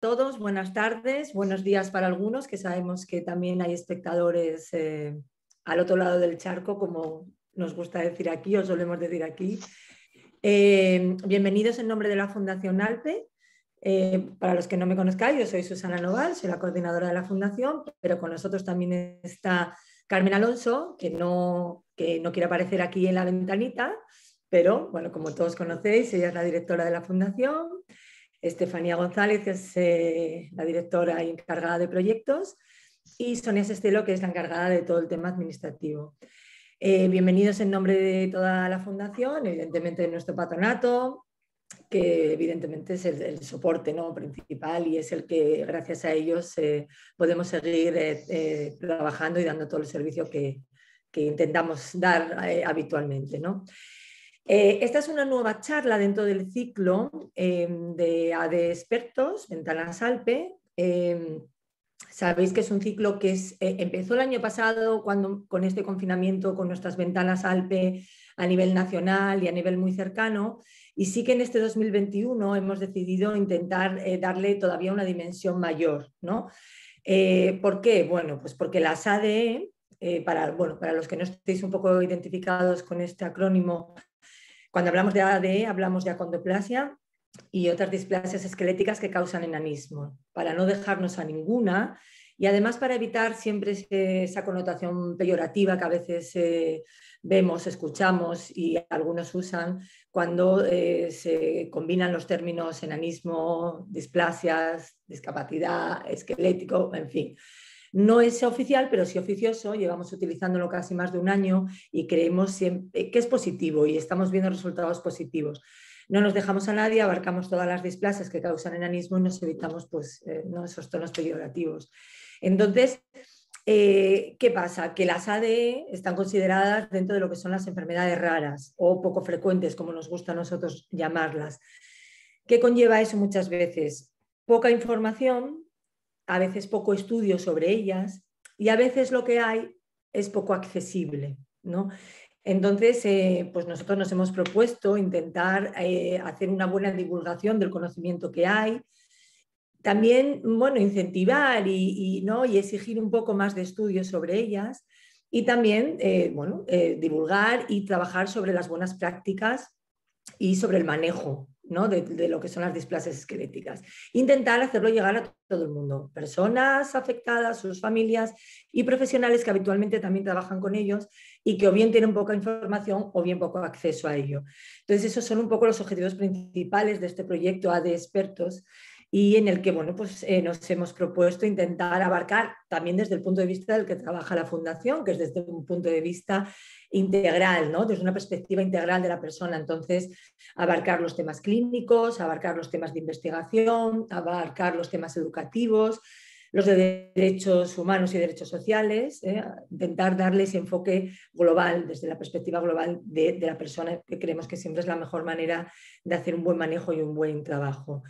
todos, buenas tardes, buenos días para algunos, que sabemos que también hay espectadores eh, al otro lado del charco, como nos gusta decir aquí os solemos decir aquí. Eh, bienvenidos en nombre de la Fundación ALPE. Eh, para los que no me conozcáis, yo soy Susana Noval, soy la coordinadora de la Fundación, pero con nosotros también está Carmen Alonso, que no, que no quiere aparecer aquí en la ventanita, pero bueno, como todos conocéis, ella es la directora de la Fundación. Estefanía González, es eh, la directora y encargada de proyectos, y Sonia Sestelo, que es la encargada de todo el tema administrativo. Eh, bienvenidos en nombre de toda la fundación, evidentemente de nuestro patronato, que evidentemente es el, soporte ¿no? principal y es el que gracias a ellos eh, podemos seguir trabajando y dando todo el servicio que, que intentamos dar habitualmente. ¿no? Eh, esta es una nueva charla dentro del ciclo em, de ADE Expertos, Ventanas Alpe. Em, sabéis que es un ciclo que eh, empezó el año pasado cuando, con este confinamiento, con nuestras ventanas Alpe a nivel nacional y a nivel muy cercano. Y sí que en este 2021 hemos decidido intentar eh, darle todavía una dimensión mayor. ¿no? ¿Por qué? Bueno, pues porque las ADE, para, bueno, para los que no estéis un poco identificados con este acrónimo, cuando hablamos de ADE hablamos de acondoplasia y otras displasias esqueléticas que causan enanismo, para no dejarnos a ninguna y además para evitar siempre esa connotación peyorativa que a veces eh, vemos, escuchamos y algunos usan cuando eh, se combinan los términos enanismo, displasias, discapacidad, esquelético, en fin. No es oficial, pero sí oficioso, llevamos utilizándolo casi más de un año y creemos que es positivo y estamos viendo resultados positivos. No nos dejamos a nadie, abarcamos todas las displasias que causan enanismo y nos evitamos pues, eh, esos tonos peyorativos. Entonces, eh, ¿Qué pasa? Que las ADE están consideradas dentro de lo que son las enfermedades raras o poco frecuentes, como nos gusta a nosotros llamarlas. ¿Qué conlleva eso muchas veces? Poca información, a veces poco estudio sobre ellas y a veces lo que hay es poco accesible. Entonces, eh, pues nosotros nos hemos propuesto intentar eh, hacer una buena divulgación del conocimiento que hay, también, bueno, incentivar y, ¿no? exigir un poco más de estudio sobre ellas y también, eh, bueno, divulgar y trabajar sobre las buenas prácticas y sobre el manejo de, lo que son las displaces esqueléticas. Intentar hacerlo llegar a todo el mundo, personas afectadas, sus familias y profesionales que habitualmente también trabajan con ellos y que o bien tienen poca información o bien poco acceso a ello. Entonces, esos son un poco los objetivos principales de este proyecto A de expertos y en el que bueno, pues, eh, nos hemos propuesto intentar abarcar también desde el punto de vista del que trabaja la Fundación, que es desde un punto de vista integral, ¿no? desde una perspectiva integral de la persona. Entonces, abarcar los temas clínicos, abarcar los temas de investigación, abarcar los temas educativos los de derechos humanos y derechos sociales, ¿eh? intentar darle ese enfoque global, desde la perspectiva global de, la persona, que creemos que siempre es la mejor manera de hacer un buen manejo y un buen trabajo.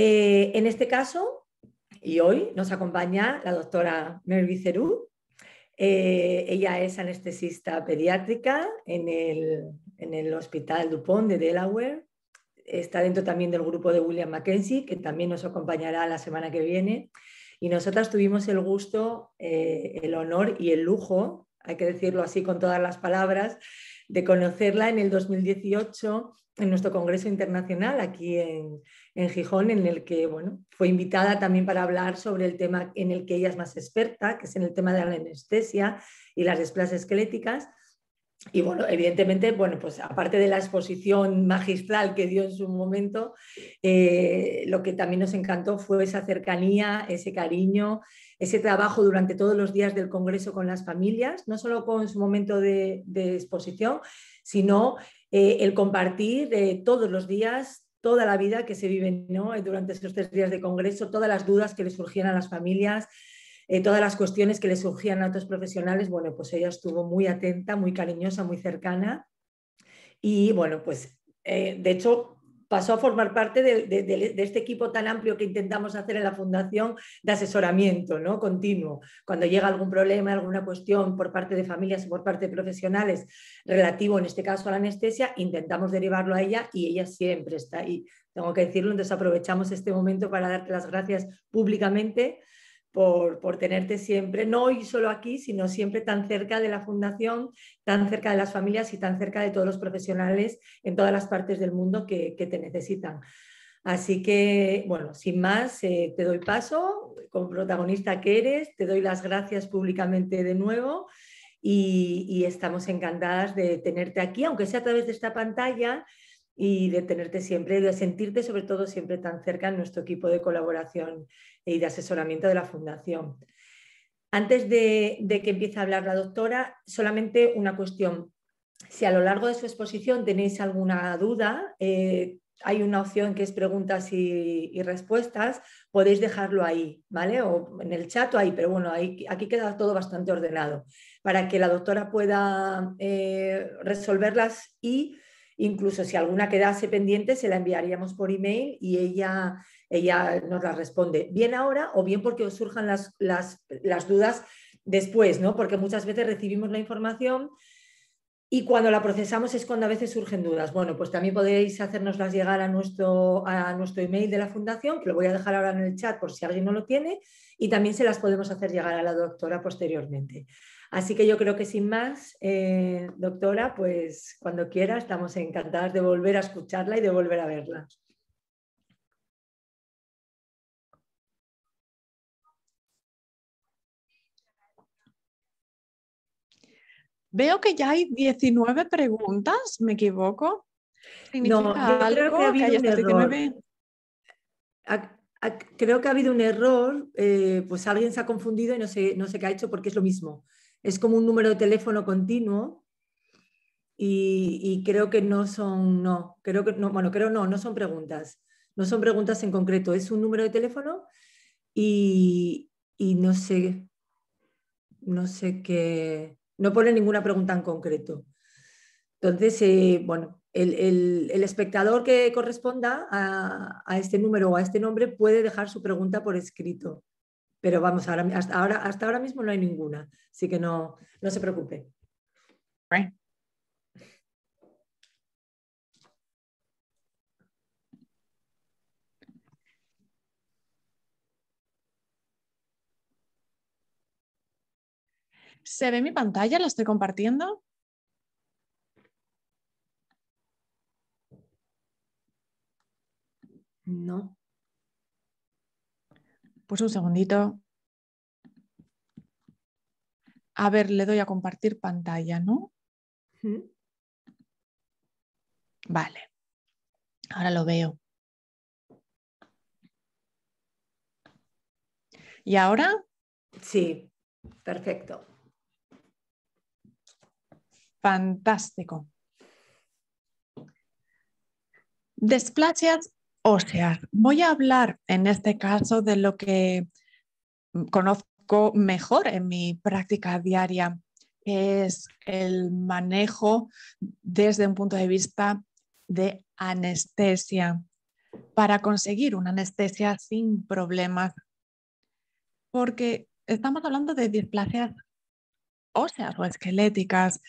Eh, en este caso, y hoy nos acompaña la doctora Mervi Cerú. Eh, ella es anestesista pediátrica en el, Hospital Dupont de Delaware. Está dentro también del grupo de William Mackenzie, que también nos acompañará la semana que viene. Y nosotras tuvimos el gusto, eh, el honor y el lujo, hay que decirlo así con todas las palabras, de conocerla en el 2018 en nuestro Congreso Internacional aquí en, en, Gijón, en el que bueno, fue invitada también para hablar sobre el tema en el que ella es más experta, que es en el tema de la anestesia y las desplazas esqueléticas. Y bueno, evidentemente, bueno, pues aparte de la exposición magistral que dio en su momento, eh, lo que también nos encantó fue esa cercanía, ese cariño, ese trabajo durante todos los días del Congreso con las familias, no solo con su momento de, de exposición, sino eh, el compartir eh, todos los días toda la vida que se vive eh, durante esos tres días de congreso, todas las dudas que le surgían a las familias, todas las cuestiones que le surgían a otros profesionales, bueno, pues ella estuvo muy atenta, muy cariñosa, muy cercana. Y bueno, pues de hecho pasó a formar parte de, este equipo tan amplio que intentamos hacer en la Fundación de asesoramiento ¿no? continuo. Cuando llega algún problema, alguna cuestión por parte de familias o por parte de profesionales relativo, en este caso, a la anestesia, intentamos derivarlo a ella y ella siempre está ahí. Tengo que decirlo, entonces aprovechamos este momento para darte las gracias públicamente por, tenerte siempre, no hoy solo aquí, sino siempre tan cerca de la fundación, tan cerca de las familias y tan cerca de todos los profesionales en todas las partes del mundo que, te necesitan. Así que, bueno, sin más, eh, te doy paso, como protagonista que eres, te doy las gracias públicamente de nuevo y, y estamos encantadas de tenerte aquí, aunque sea a través de esta pantalla, y de tenerte siempre, de sentirte sobre todo siempre tan cerca en nuestro equipo de colaboración y de asesoramiento de la Fundación. Antes de, que empiece a hablar la doctora, solamente una cuestión. Si a lo largo de su exposición tenéis alguna duda, eh, hay una opción que es preguntas y, respuestas, podéis dejarlo ahí, ¿vale? O en el chat o ahí, pero bueno, aquí queda todo bastante ordenado para que la doctora pueda eh, resolverlas y Incluso si alguna quedase pendiente, se la enviaríamos por email y ella, ella nos la responde, bien ahora o bien porque os surjan las, las, las dudas después, ¿no? Porque muchas veces recibimos la información y cuando la procesamos es cuando a veces surgen dudas. Bueno, pues también podéis hacernoslas llegar a nuestro, a nuestro email de la fundación, que lo voy a dejar ahora en el chat por si alguien no lo tiene, y también se las podemos hacer llegar a la doctora posteriormente. Así que yo creo que sin más, eh, doctora, pues cuando quiera estamos encantadas de volver a escucharla y de volver a verla. Veo que ya hay 19 preguntas, ¿me equivoco? No, creo que ha habido un error. creo eh, que ha habido un error, pues alguien se ha confundido y no sé qué ha hecho porque es lo mismo es como un número de teléfono continuo y, creo que no son, no, creo que no, bueno, creo no, no son preguntas, no son preguntas en concreto, es un número de teléfono y, y no sé, no sé qué, no pone ninguna pregunta en concreto. Entonces, eh, bueno, el, el, espectador que corresponda a, a este número o a este nombre puede dejar su pregunta por escrito pero vamos, ahora, hasta, ahora, hasta ahora mismo no hay ninguna, así que no, no se preocupe. ¿Se ve mi pantalla? ¿La estoy compartiendo? No. Pues un segundito. A ver, le doy a compartir pantalla, ¿no? Vale, ahora lo veo. ¿Y ahora? Sí, perfecto. Fantástico. Desplaça't sea, Voy a hablar en este caso de lo que conozco mejor en mi práctica diaria, que es el manejo desde un punto de vista de anestesia, para conseguir una anestesia sin problemas. Porque estamos hablando de displasias óseas o esqueléticas,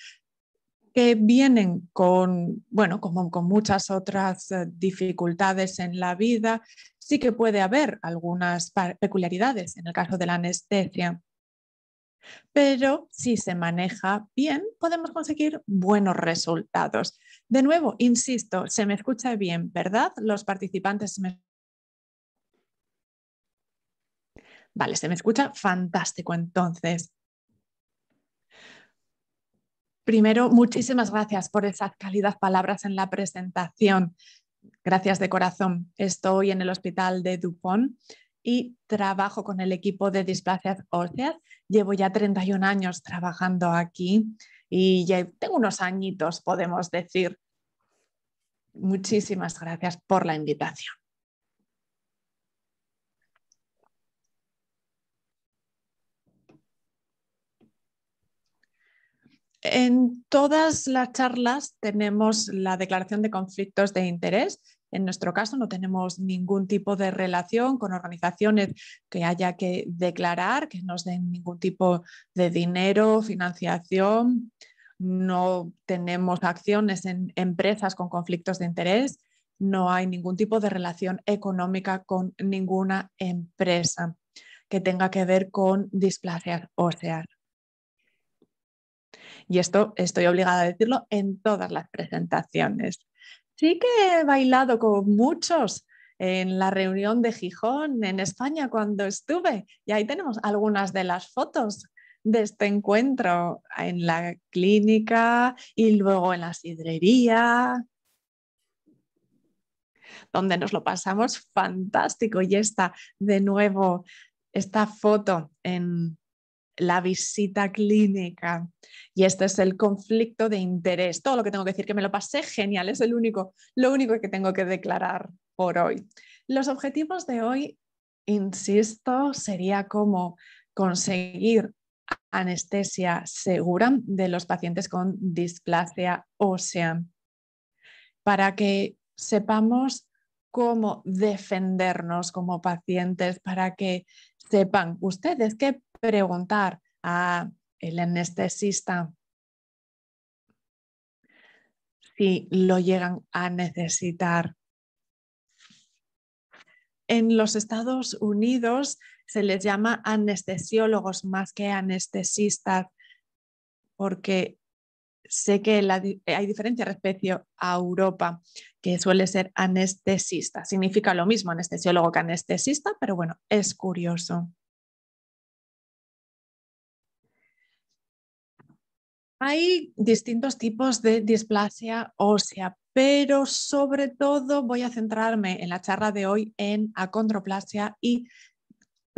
que vienen con, bueno, como con muchas otras eh, dificultades en la vida, sí que puede haber algunas peculiaridades en el caso de la anestesia. Pero si se maneja bien, podemos conseguir buenos resultados. De nuevo, insisto, se me escucha bien, ¿verdad? Los participantes me... Vale, se me escucha fantástico entonces. Primero, muchísimas gracias por esas cálidas palabras en la presentación. Gracias de corazón. Estoy en el hospital de Dupont y trabajo con el equipo de Displaced óseas. Llevo ya 31 años trabajando aquí y ya tengo unos añitos, podemos decir. Muchísimas gracias por la invitación. En todas las charlas tenemos la declaración de conflictos de interés. En nuestro caso no tenemos ningún tipo de relación con organizaciones que haya que declarar, que nos den ningún tipo de dinero, financiación. No tenemos acciones en empresas con conflictos de interés. No hay ningún tipo de relación económica con ninguna empresa que tenga que ver con o sear. Y esto estoy obligada a decirlo en todas las presentaciones. Sí que he bailado con muchos en la reunión de Gijón, en España, cuando estuve. Y ahí tenemos algunas de las fotos de este encuentro en la clínica y luego en la sidrería, donde nos lo pasamos fantástico. Y esta, de nuevo, esta foto en la visita clínica. Y este es el conflicto de interés. Todo lo que tengo que decir, que me lo pasé genial, es el único, lo único que tengo que declarar por hoy. Los objetivos de hoy, insisto, sería como conseguir anestesia segura de los pacientes con displasia ósea para que sepamos cómo defendernos como pacientes, para que sepan ustedes que preguntar a el anestesista si lo llegan a necesitar. En los Estados Unidos se les llama anestesiólogos más que anestesistas porque sé que eh, hay diferencia respecto a Europa, que suele ser anestesista. Significa lo mismo anestesiólogo que anestesista, pero bueno, es curioso. Hay distintos tipos de displasia ósea, pero sobre todo voy a centrarme en la charla de hoy en acondroplasia y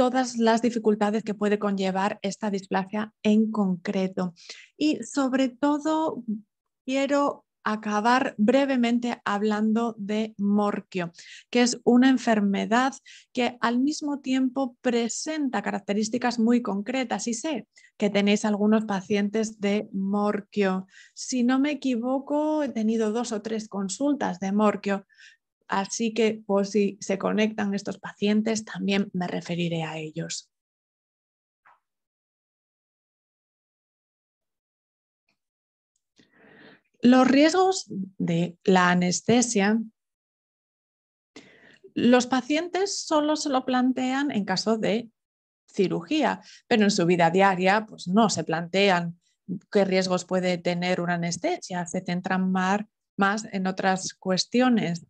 todas las dificultades que puede conllevar esta displasia en concreto. Y sobre todo, quiero acabar brevemente hablando de morquio, que es una enfermedad que al mismo tiempo presenta características muy concretas y sé que tenéis algunos pacientes de morquio. Si no me equivoco, he tenido dos o tres consultas de morquio. Así que por si se conectan estos pacientes, también me referiré a ellos. Los riesgos de la anestesia. Los pacientes solo se lo plantean en caso de cirugía, pero en su vida diaria pues no se plantean qué riesgos puede tener una anestesia, se centran más en otras cuestiones.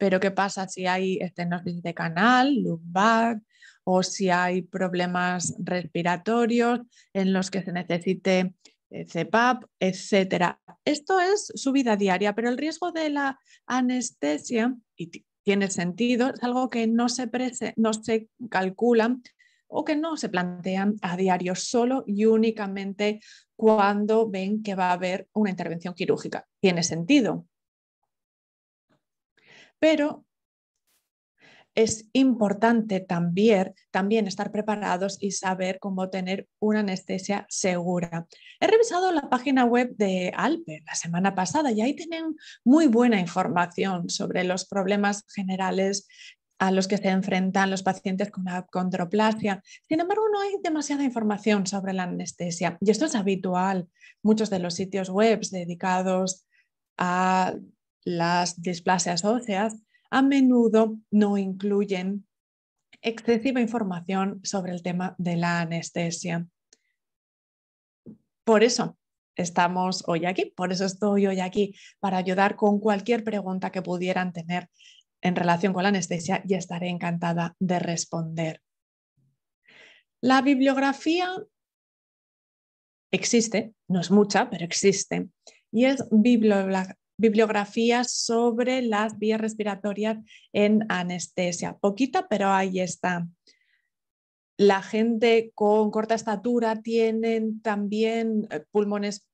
Pero ¿qué pasa si hay estenosis de canal, lumbar, o si hay problemas respiratorios en los que se necesite eh, CPAP, etcétera? Esto es su vida diaria, pero el riesgo de la anestesia, y tiene sentido, es algo que no se, no se calcula o que no se plantean a diario, solo y únicamente cuando ven que va a haber una intervención quirúrgica. Tiene sentido, pero es importante también, también estar preparados y saber cómo tener una anestesia segura. He revisado la página web de Alpe la semana pasada y ahí tienen muy buena información sobre los problemas generales a los que se enfrentan los pacientes con la condroplasia. Sin embargo, no hay demasiada información sobre la anestesia y esto es habitual. Muchos de los sitios web dedicados a las displasias óseas a menudo no incluyen excesiva información sobre el tema de la anestesia. Por eso estamos hoy aquí, por eso estoy hoy aquí, para ayudar con cualquier pregunta que pudieran tener en relación con la anestesia y estaré encantada de responder. La bibliografía existe, no es mucha, pero existe, y es bibliografías sobre las vías respiratorias en anestesia. Poquita, pero ahí está. La gente con corta estatura tienen también eh, pulmones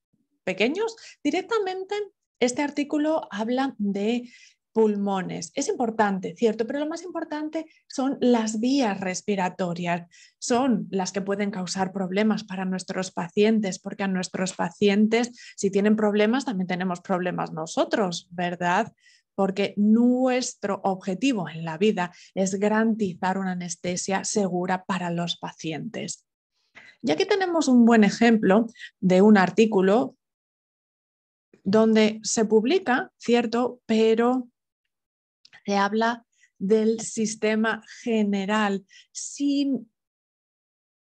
pequeños. Directamente este artículo habla de pulmones. Es importante, ¿cierto? Pero lo más importante son las vías respiratorias. Son las que pueden causar problemas para nuestros pacientes, porque a nuestros pacientes, si tienen problemas, también tenemos problemas nosotros, ¿verdad? porque nuestro objetivo en la vida es garantizar una anestesia segura para los pacientes. Y aquí tenemos un buen ejemplo de un artículo donde se publica, ¿cierto? Pero se habla del sistema general sin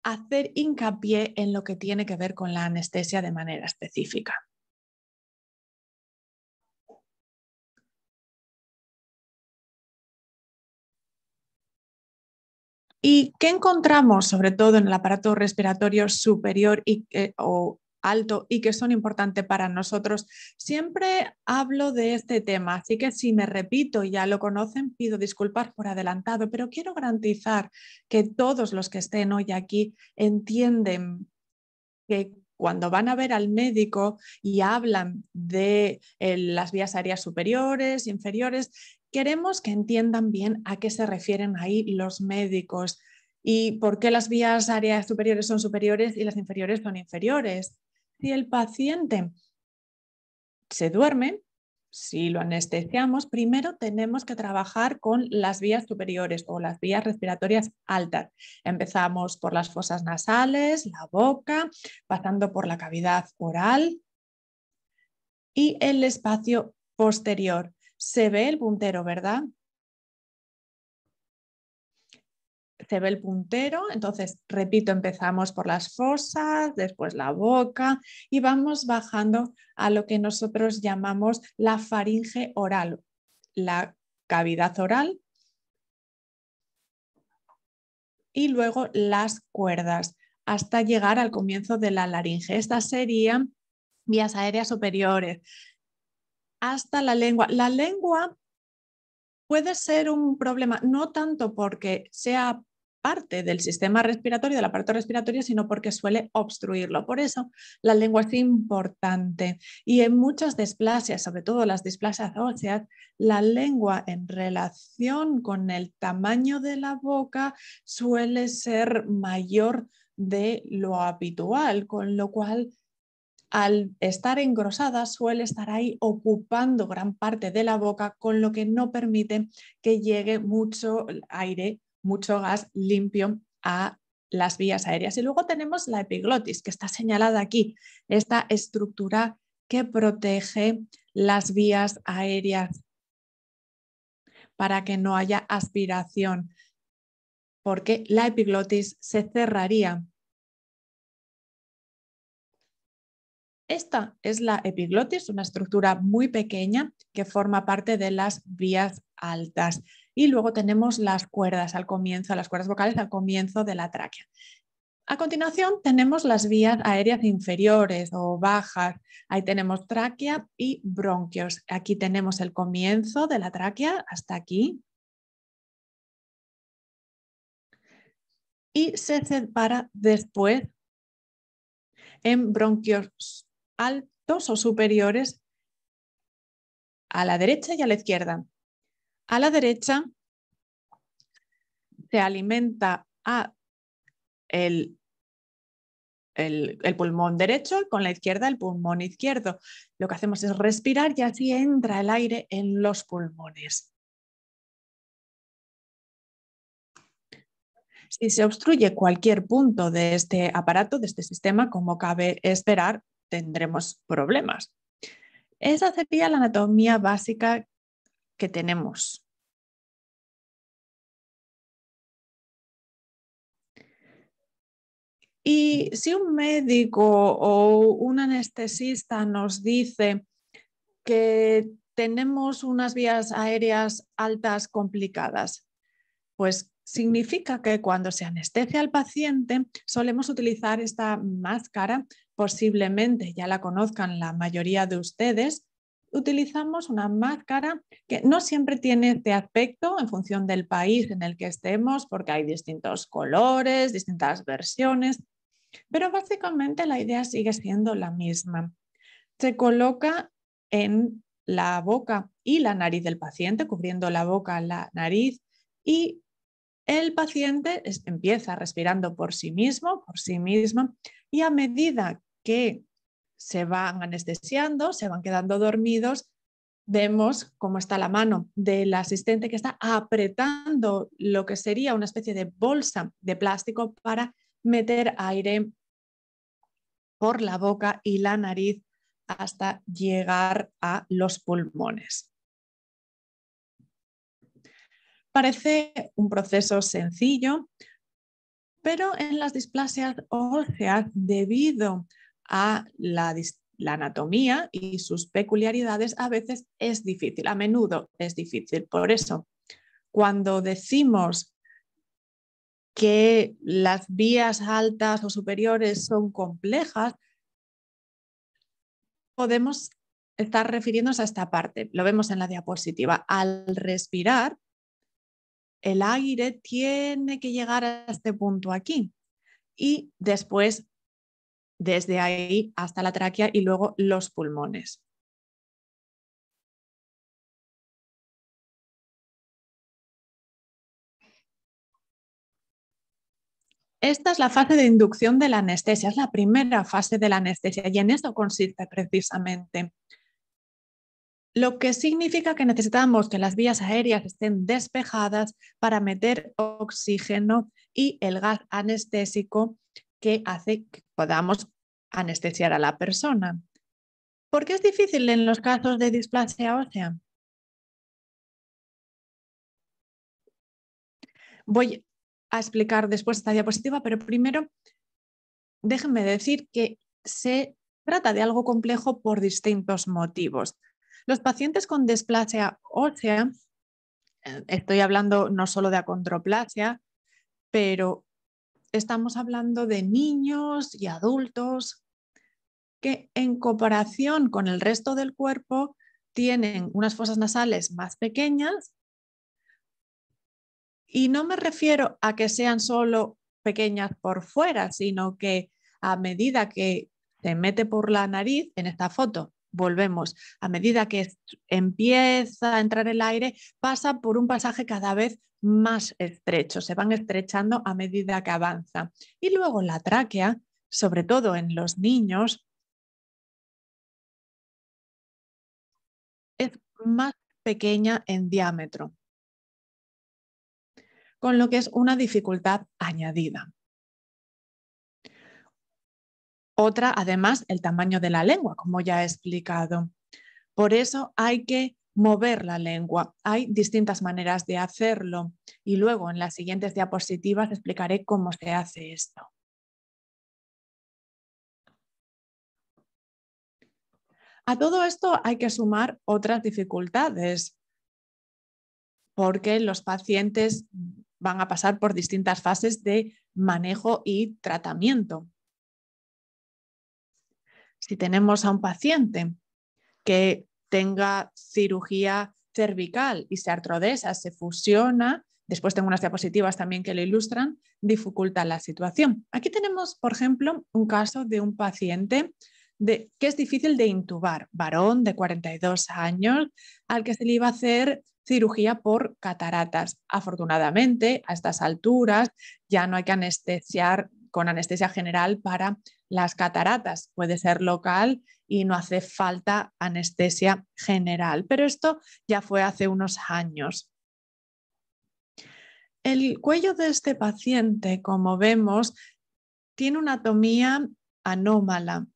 hacer hincapié en lo que tiene que ver con la anestesia de manera específica. ¿Y qué encontramos sobre todo en el aparato respiratorio superior y, eh, o alto y que son importantes para nosotros. Siempre hablo de este tema, así que si me repito y ya lo conocen, pido disculpas por adelantado, pero quiero garantizar que todos los que estén hoy aquí entienden que cuando van a ver al médico y hablan de eh, las vías aéreas superiores, inferiores, queremos que entiendan bien a qué se refieren ahí los médicos y por qué las vías áreas superiores son superiores y las inferiores son inferiores. Si el paciente se duerme, si lo anestesiamos, primero tenemos que trabajar con las vías superiores o las vías respiratorias altas. Empezamos por las fosas nasales, la boca, pasando por la cavidad oral y el espacio posterior. Se ve el puntero, ¿verdad? se ve el puntero, entonces repito, empezamos por las fosas, después la boca y vamos bajando a lo que nosotros llamamos la faringe oral, la cavidad oral y luego las cuerdas hasta llegar al comienzo de la laringe. Estas serían vías aéreas superiores hasta la lengua. La lengua puede ser un problema, no tanto porque sea del sistema respiratorio, del aparato respiratorio, sino porque suele obstruirlo. Por eso la lengua es importante. Y en muchas displasias, sobre todo las displasias óseas, la lengua en relación con el tamaño de la boca suele ser mayor de lo habitual, con lo cual al estar engrosada suele estar ahí ocupando gran parte de la boca, con lo que no permite que llegue mucho aire mucho gas limpio a las vías aéreas. Y luego tenemos la epiglotis, que está señalada aquí, esta estructura que protege las vías aéreas para que no haya aspiración, porque la epiglotis se cerraría. Esta es la epiglotis, una estructura muy pequeña que forma parte de las vías altas. Y luego tenemos las cuerdas al comienzo, las cuerdas vocales al comienzo de la tráquea. A continuación tenemos las vías aéreas inferiores o bajas. Ahí tenemos tráquea y bronquios. Aquí tenemos el comienzo de la tráquea hasta aquí. Y se separa después en bronquios altos o superiores a la derecha y a la izquierda. A la derecha se alimenta el, el, pulmón derecho y con la izquierda el pulmón izquierdo. Lo que hacemos es respirar y así entra el aire en los pulmones. Si se obstruye cualquier punto de este aparato, de este sistema, como cabe esperar, tendremos problemas. Esa sería la anatomía básica que tenemos. Y si un médico o un anestesista nos dice que tenemos unas vías aéreas altas complicadas, pues significa que cuando se anestesia al paciente solemos utilizar esta máscara, posiblemente ya la conozcan la mayoría de ustedes, utilizamos una máscara que no siempre tiene este aspecto en función del país en el que estemos, porque hay distintos colores, distintas versiones, pero básicamente la idea sigue siendo la misma. Se coloca en la boca y la nariz del paciente, cubriendo la boca, la nariz, y el paciente empieza respirando por sí mismo, por sí mismo, y a medida que se van anestesiando, se van quedando dormidos, vemos cómo está la mano del asistente que está apretando lo que sería una especie de bolsa de plástico para meter aire por la boca y la nariz hasta llegar a los pulmones. Parece un proceso sencillo, pero en las displasias óseas, debido a la, anatomía y sus peculiaridades, a veces es difícil, a menudo es difícil. Por eso, cuando decimos que las vías altas o superiores son complejas, podemos estar refiriéndonos a esta parte. Lo vemos en la diapositiva. Al respirar, el aire tiene que llegar a este punto aquí y después desde ahí hasta la tráquea y luego los pulmones. Esta es la fase de inducción de la anestesia, es la primera fase de la anestesia y en eso consiste precisamente. Lo que significa que necesitamos que las vías aéreas estén despejadas para meter oxígeno y el gas anestésico que hace que podamos anestesiar a la persona. ¿Por qué es difícil en los casos de displasia ósea? Voy a explicar después esta diapositiva, pero primero déjenme decir que se trata de algo complejo por distintos motivos. Los pacientes con displasia ósea, eh, estoy hablando no solo de acondroplasia, pero estamos hablando de niños y adultos que en comparación con el resto del cuerpo tienen unas fosas nasales más pequeñas y no me refiero a que sean solo pequeñas por fuera, sino que a medida que se mete por la nariz, en esta foto, volvemos, a medida que empieza a entrar el aire, pasa por un pasaje cada vez más estrechos, se van estrechando a medida que avanza. Y luego la tráquea, sobre todo en los niños, es más pequeña en diámetro, con lo que es una dificultad añadida. Otra, además, el tamaño de la lengua, como ya he explicado. Por eso hay que mover la lengua. Hay distintas maneras de hacerlo y luego en las siguientes diapositivas explicaré cómo se hace esto. A todo esto hay que sumar otras dificultades porque los pacientes van a pasar por distintas fases de manejo y tratamiento. Si tenemos a un paciente que tenga cirugía cervical y se artrodesa, se fusiona. Después tengo unas diapositivas también que lo ilustran, dificulta la situación. Aquí tenemos, por ejemplo, un caso de un paciente de, que es difícil de intubar, varón de 42 años, al que se le iba a hacer cirugía por cataratas. Afortunadamente, a estas alturas ya no hay que anestesiar con anestesia general para las cataratas. Puede ser local y no hace falta anestesia general. Pero esto ya fue hace unos años. El cuello de este paciente, como vemos, tiene una atomía anómala.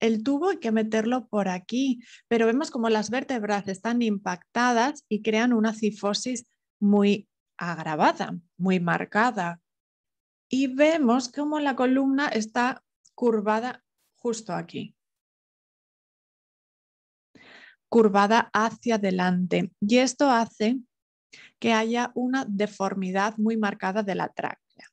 El tubo hay que meterlo por aquí, pero vemos como las vértebras están impactadas y crean una cifosis muy agravada, muy marcada. Y vemos como la columna está curvada justo aquí curvada hacia adelante y esto hace que haya una deformidad muy marcada de la tráquea.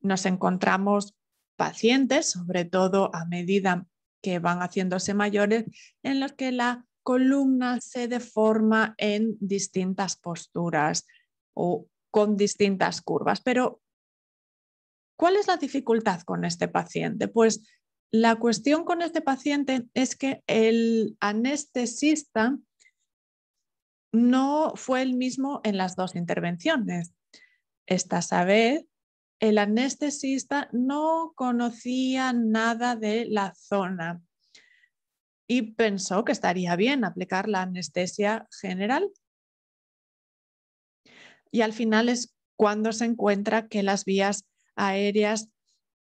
Nos encontramos pacientes, sobre todo a medida que van haciéndose mayores, en los que la columna se deforma en distintas posturas o con distintas curvas. Pero, ¿cuál es la dificultad con este paciente? Pues la cuestión con este paciente es que el anestesista no fue el mismo en las dos intervenciones. Esta vez el anestesista no conocía nada de la zona y pensó que estaría bien aplicar la anestesia general. Y al final es cuando se encuentra que las vías aéreas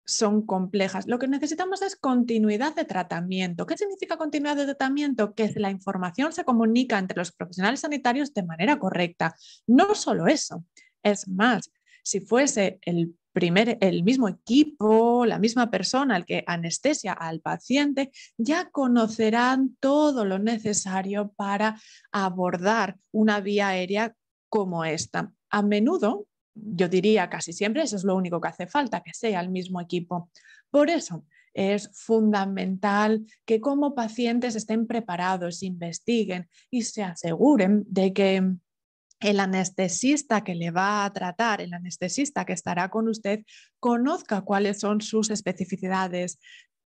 son complejas. Lo que necesitamos es continuidad de tratamiento. ¿Qué significa continuidad de tratamiento? Que la información se comunica entre los profesionales sanitarios de manera correcta. No solo eso, es más, si fuese el, primer, el mismo equipo, la misma persona el que anestesia al paciente, ya conocerán todo lo necesario para abordar una vía aérea como esta. A menudo yo diría casi siempre, eso es lo único que hace falta, que sea el mismo equipo. Por eso es fundamental que como pacientes estén preparados, investiguen y se aseguren de que el anestesista que le va a tratar, el anestesista que estará con usted, conozca cuáles son sus especificidades,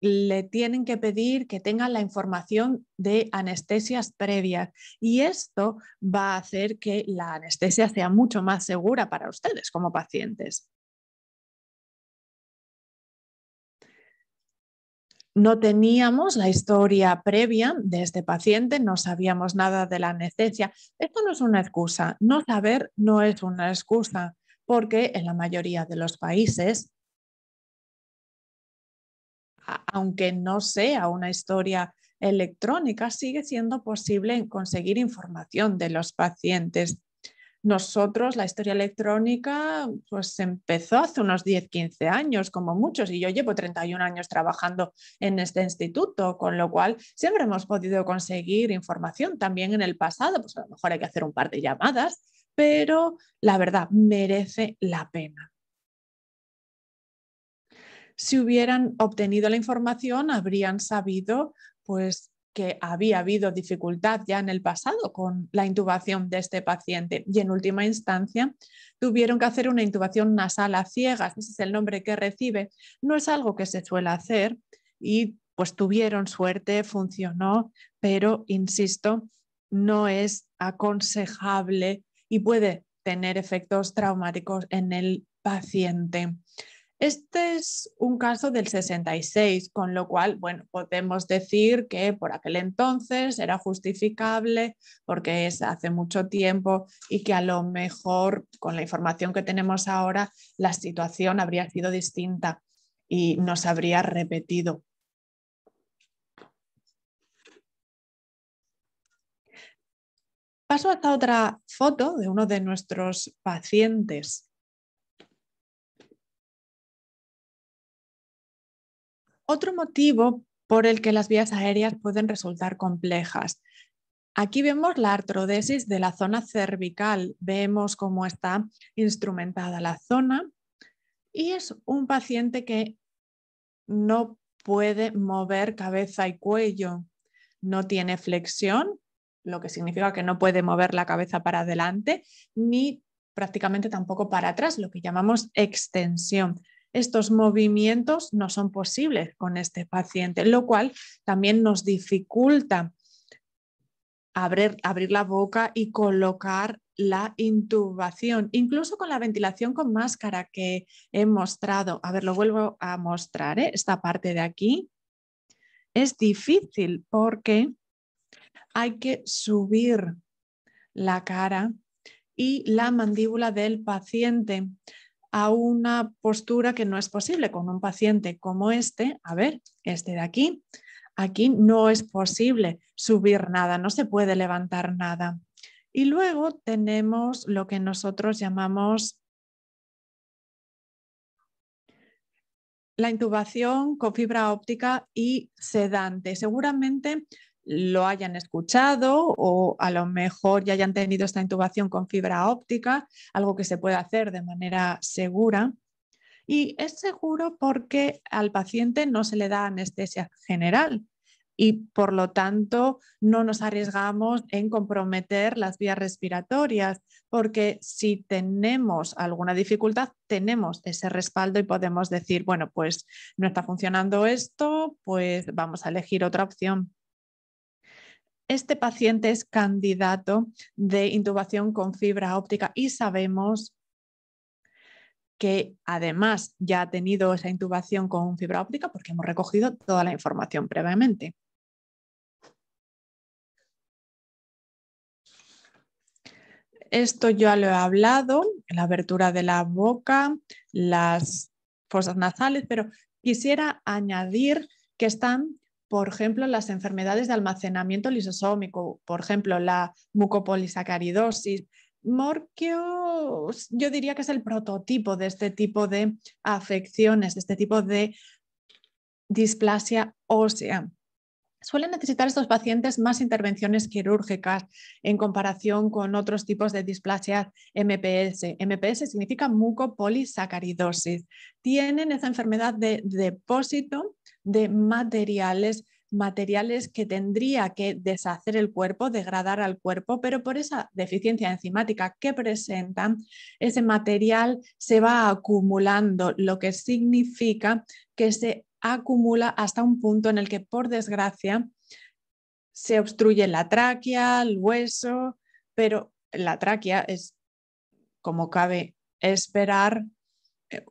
le tienen que pedir que tengan la información de anestesias previas y esto va a hacer que la anestesia sea mucho más segura para ustedes como pacientes. No teníamos la historia previa de este paciente, no sabíamos nada de la anestesia. Esto no es una excusa, no saber no es una excusa, porque en la mayoría de los países aunque no sea una historia electrónica, sigue siendo posible conseguir información de los pacientes. Nosotros, la historia electrónica, pues empezó hace unos 10-15 años, como muchos, y yo llevo 31 años trabajando en este instituto, con lo cual siempre hemos podido conseguir información también en el pasado, pues a lo mejor hay que hacer un par de llamadas, pero la verdad merece la pena si hubieran obtenido la información, habrían sabido pues, que había habido dificultad ya en el pasado con la intubación de este paciente y en última instancia tuvieron que hacer una intubación nasal a ciegas, ese es el nombre que recibe, no es algo que se suele hacer y pues tuvieron suerte, funcionó, pero insisto, no es aconsejable y puede tener efectos traumáticos en el paciente. Este es un caso del 66, con lo cual, podemos decir que por aquel entonces era justificable porque es hace mucho tiempo y que a lo mejor con la información que tenemos ahora la situación habría sido distinta y nos habría repetido. Paso hasta otra foto de uno de nuestros pacientes Otro motivo por el que las vías aéreas pueden resultar complejas. Aquí vemos la artrodesis de la zona cervical, vemos cómo está instrumentada la zona y es un paciente que no puede mover cabeza y cuello, no tiene flexión, lo que significa que no puede mover la cabeza para adelante ni prácticamente tampoco para atrás, lo que llamamos extensión estos movimientos no son posibles con este paciente, lo cual también nos dificulta abrir, abrir la boca y colocar la intubación, incluso con la ventilación con máscara que he mostrado. A ver, lo vuelvo a mostrar, ¿eh? esta parte de aquí. Es difícil porque hay que subir la cara y la mandíbula del paciente a una postura que no es posible con un paciente como este. A ver, este de aquí. Aquí no es posible subir nada, no se puede levantar nada. Y luego tenemos lo que nosotros llamamos la intubación con fibra óptica y sedante. Seguramente lo hayan escuchado o a lo mejor ya hayan tenido esta intubación con fibra óptica, algo que se puede hacer de manera segura. Y es seguro porque al paciente no se le da anestesia general y por lo tanto no nos arriesgamos en comprometer las vías respiratorias, porque si tenemos alguna dificultad, tenemos ese respaldo y podemos decir, bueno, pues no está funcionando esto, pues vamos a elegir otra opción este paciente es candidato de intubación con fibra óptica y sabemos que además ya ha tenido esa intubación con fibra óptica porque hemos recogido toda la información previamente. Esto ya lo he hablado, la abertura de la boca, las fosas nasales, pero quisiera añadir que están por ejemplo, las enfermedades de almacenamiento lisosómico, por ejemplo, la mucopolisacaridosis. Morquio, yo diría que es el prototipo de este tipo de afecciones, de este tipo de displasia ósea. Suelen necesitar estos pacientes más intervenciones quirúrgicas en comparación con otros tipos de displasia MPS. MPS significa mucopolisacaridosis. Tienen esa enfermedad de depósito de materiales materiales que tendría que deshacer el cuerpo, degradar al cuerpo, pero por esa deficiencia enzimática que presentan, ese material se va acumulando, lo que significa que se acumula hasta un punto en el que, por desgracia, se obstruye la tráquea, el hueso, pero la tráquea es, como cabe esperar, eh,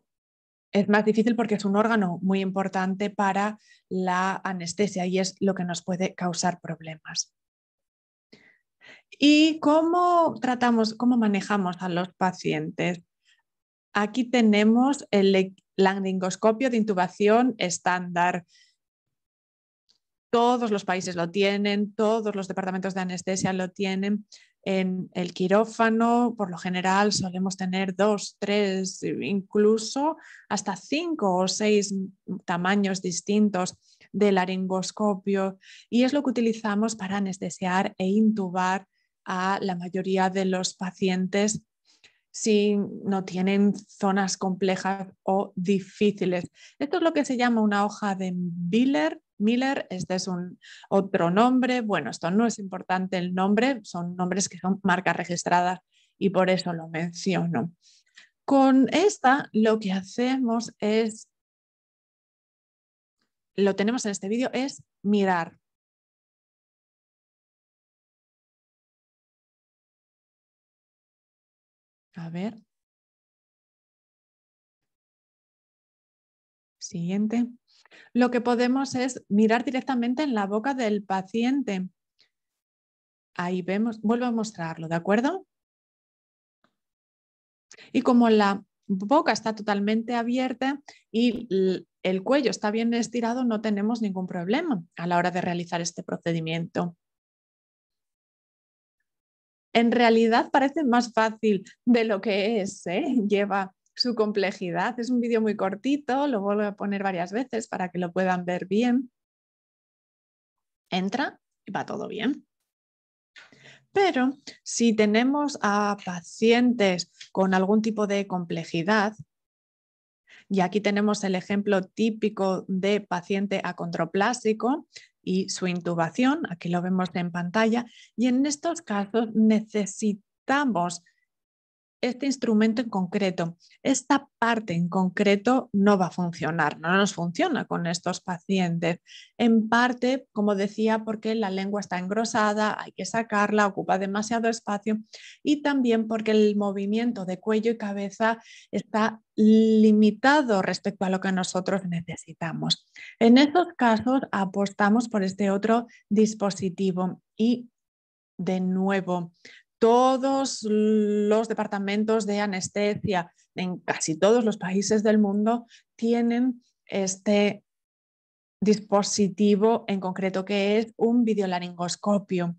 es más difícil porque es un órgano muy importante para la anestesia y es lo que nos puede causar problemas. ¿Y cómo tratamos, cómo manejamos a los pacientes? Aquí tenemos el, e-, laringoscopio de intubación estándar. Todos los países lo tienen, todos los departamentos de anestesia lo tienen. En el quirófano, por lo general, solemos tener dos, tres, incluso hasta cinco o seis tamaños distintos de laringoscopio y es lo que utilizamos para anestesiar e intubar a la mayoría de los pacientes si no tienen zonas complejas o difíciles. Esto es lo que se llama una hoja de Miller. Miller, este es un otro nombre. Bueno, esto no es importante el nombre, son nombres que son marcas registradas y por eso lo menciono. Con esta lo que hacemos es, lo tenemos en este vídeo, es mirar A ver. Siguiente. Lo que podemos es mirar directamente en la boca del paciente. Ahí vemos, vuelvo a mostrarlo, ¿de acuerdo? Y como la boca está totalmente abierta y el cuello está bien estirado, no tenemos ningún problema a la hora de realizar este procedimiento en realidad parece más fácil de lo que es, ¿eh? lleva su complejidad. Es un vídeo muy cortito, lo vuelvo a poner varias veces para que lo puedan ver bien. Entra y va todo bien. Pero si tenemos a pacientes con algún tipo de complejidad, y aquí tenemos el ejemplo típico de paciente acondroplásico, y su intubación. Aquí lo vemos en pantalla. Y en estos casos necesitamos este instrumento en concreto, esta parte en concreto no va a funcionar, no nos funciona con estos pacientes. En parte, como decía, porque la lengua está engrosada, hay que sacarla, ocupa demasiado espacio y también porque el movimiento de cuello y cabeza está limitado respecto a lo que nosotros necesitamos. En esos casos apostamos por este otro dispositivo y de nuevo, todos los departamentos de anestesia en casi todos los países del mundo tienen este dispositivo en concreto que es un videolaringoscopio.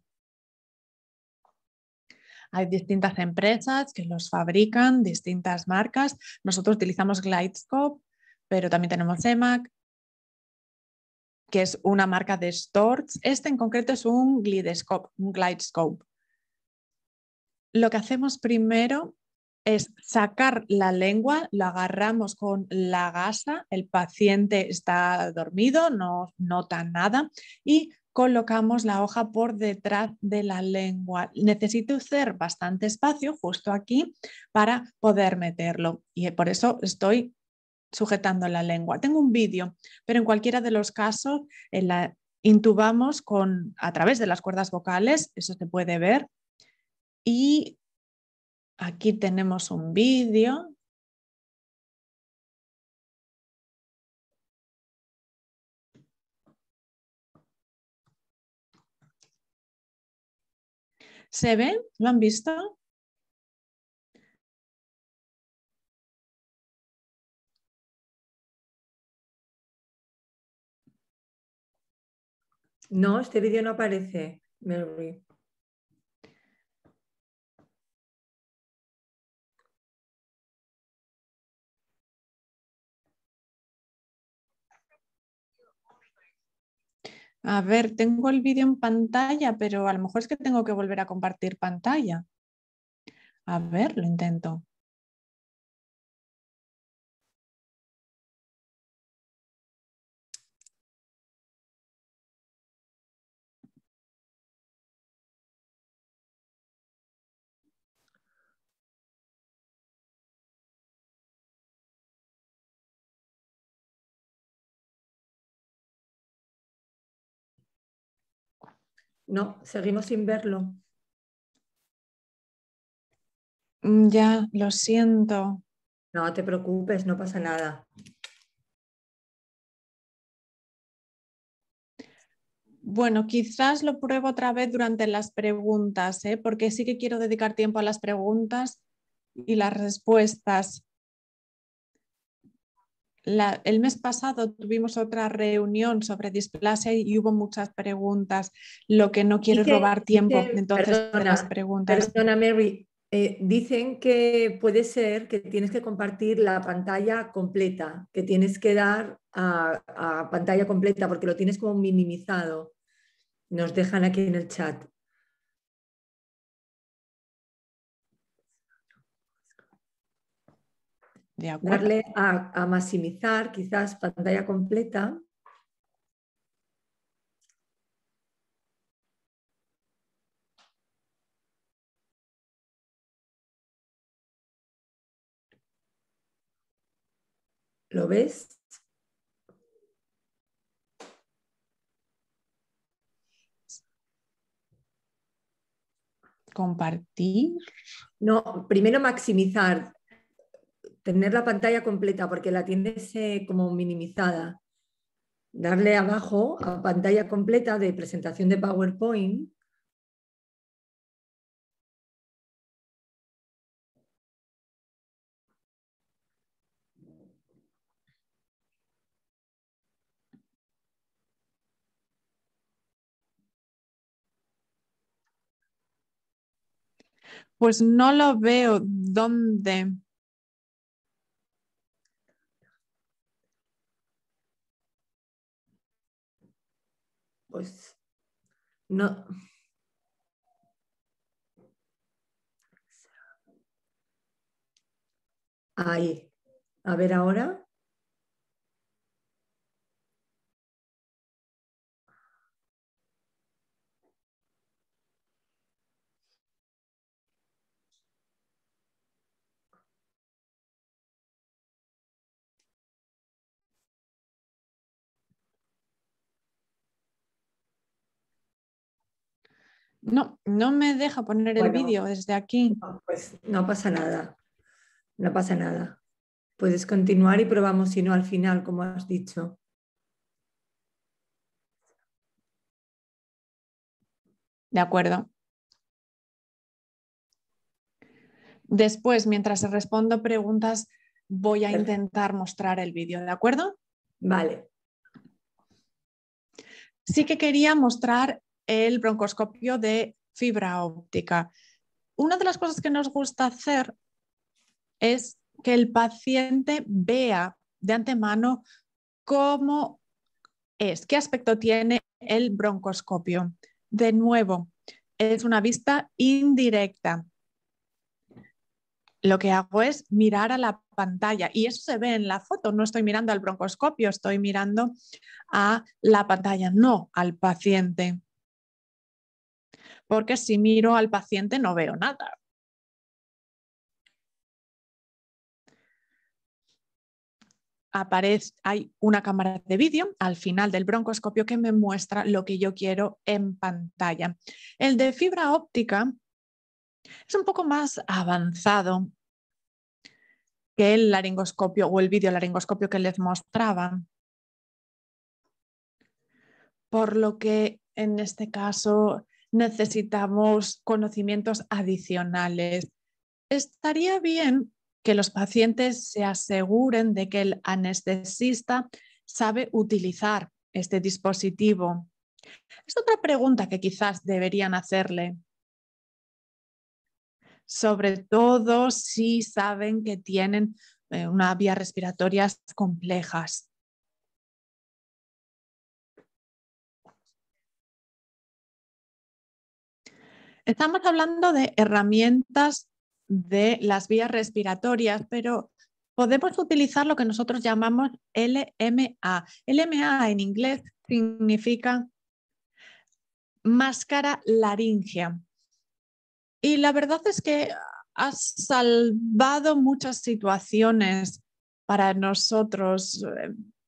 Hay distintas empresas que los fabrican, distintas marcas. Nosotros utilizamos Glidescope, pero también tenemos EMAC, que es una marca de Storch. Este en concreto es un Glidescope, un Glidescope lo que hacemos primero es sacar la lengua, lo agarramos con la gasa, el paciente está dormido, no nota nada y colocamos la hoja por detrás de la lengua. Necesito hacer bastante espacio justo aquí para poder meterlo y por eso estoy sujetando la lengua. Tengo un vídeo, pero en cualquiera de los casos eh, la, intubamos con, a través de las cuerdas vocales, eso se puede ver, y aquí tenemos un vídeo. ¿Se ven? ¿Lo han visto? No, este vídeo no aparece, Melry. A ver, tengo el vídeo en pantalla, pero a lo mejor es que tengo que volver a compartir pantalla. A ver, lo intento. No, seguimos sin verlo. Mm, ya, lo siento. No te preocupes, no pasa nada. Bueno, quizás lo pruebo otra vez durante las preguntas, ¿eh? porque sí que quiero dedicar tiempo a las preguntas y las respuestas el mes pasado tuvimos otra reunión sobre displasia y hubo muchas preguntas. Lo que no quiero robar tiempo, entonces las preguntas. Mary. Eh, dicen que puede ser que tienes que compartir la pantalla completa, que tienes que dar a pantalla completa porque lo tienes como minimizado. Nos dejan aquí en el chat. Darle a maximizar quizás pantalla completa. ¿Lo ves? compartir. No, primero maximizar tener la pantalla completa porque la tienes eh, como minimizada, darle abajo a pantalla completa de presentación de PowerPoint. Pues no lo veo. ¿Dónde? pues no. Ahí. A ver ahora. No, no me deja poner el vídeo desde aquí. pues no pasa nada. No pasa nada. Puedes continuar y probamos si no al final, como has dicho. De acuerdo. Después, mientras respondo preguntas, voy a intentar mostrar el vídeo, ¿de acuerdo? Vale. Sí que quería mostrar el broncoscopio de fibra óptica. Una de las cosas que nos gusta hacer es que el paciente vea de antemano cómo es, qué aspecto tiene el broncoscopio. De nuevo, es una vista indirecta. Lo que hago es mirar a la pantalla y eso se ve en la foto. No estoy mirando al broncoscopio, estoy mirando a la pantalla, no al paciente porque si miro al paciente no veo nada. hay una cámara de vídeo al final del broncoscopio que me muestra lo que yo quiero en pantalla. El de fibra óptica es un poco más avanzado que el laringoscopio o el video laringoscopio que les mostraba. Por lo que en este caso necesitamos conocimientos adicionales. Estaría bien que los pacientes se aseguren de que el anestesista sabe utilizar este dispositivo. Es otra pregunta que quizás deberían hacerle, sobre todo si saben que tienen eh, una vía respiratoria complejas. Estamos hablando de herramientas de las vías respiratorias, pero podemos utilizar lo que nosotros llamamos LMA. LMA en inglés significa máscara laringea. Y la verdad es que ha salvado muchas situaciones para nosotros.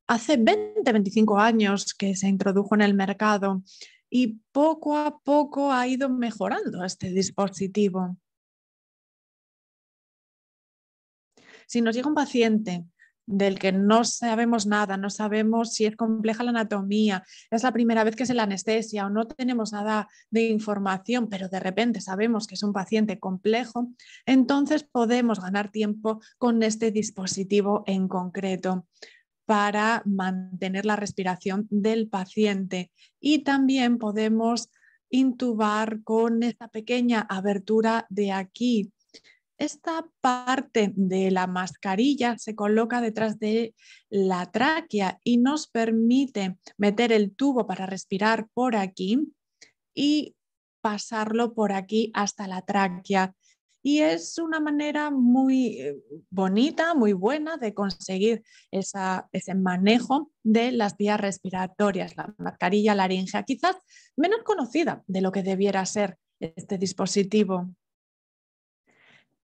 Hace 20, 25 años que se introdujo en el mercado y poco a poco ha ido mejorando este dispositivo. Si nos llega un paciente del que no sabemos nada, no sabemos si es compleja la anatomía, es la primera vez que es la anestesia o no tenemos nada de información, pero de repente sabemos que es un paciente complejo, entonces podemos ganar tiempo con este dispositivo en concreto para mantener la respiración del paciente. Y también podemos intubar con esta pequeña abertura de aquí. Esta parte de la mascarilla se coloca detrás de la tráquea y nos permite meter el tubo para respirar por aquí y pasarlo por aquí hasta la tráquea. Y es una manera muy eh, bonita, muy buena de conseguir ese manejo de las vías respiratorias, la mascarilla laringea, quizás menos conocida de lo que debiera ser este dispositivo.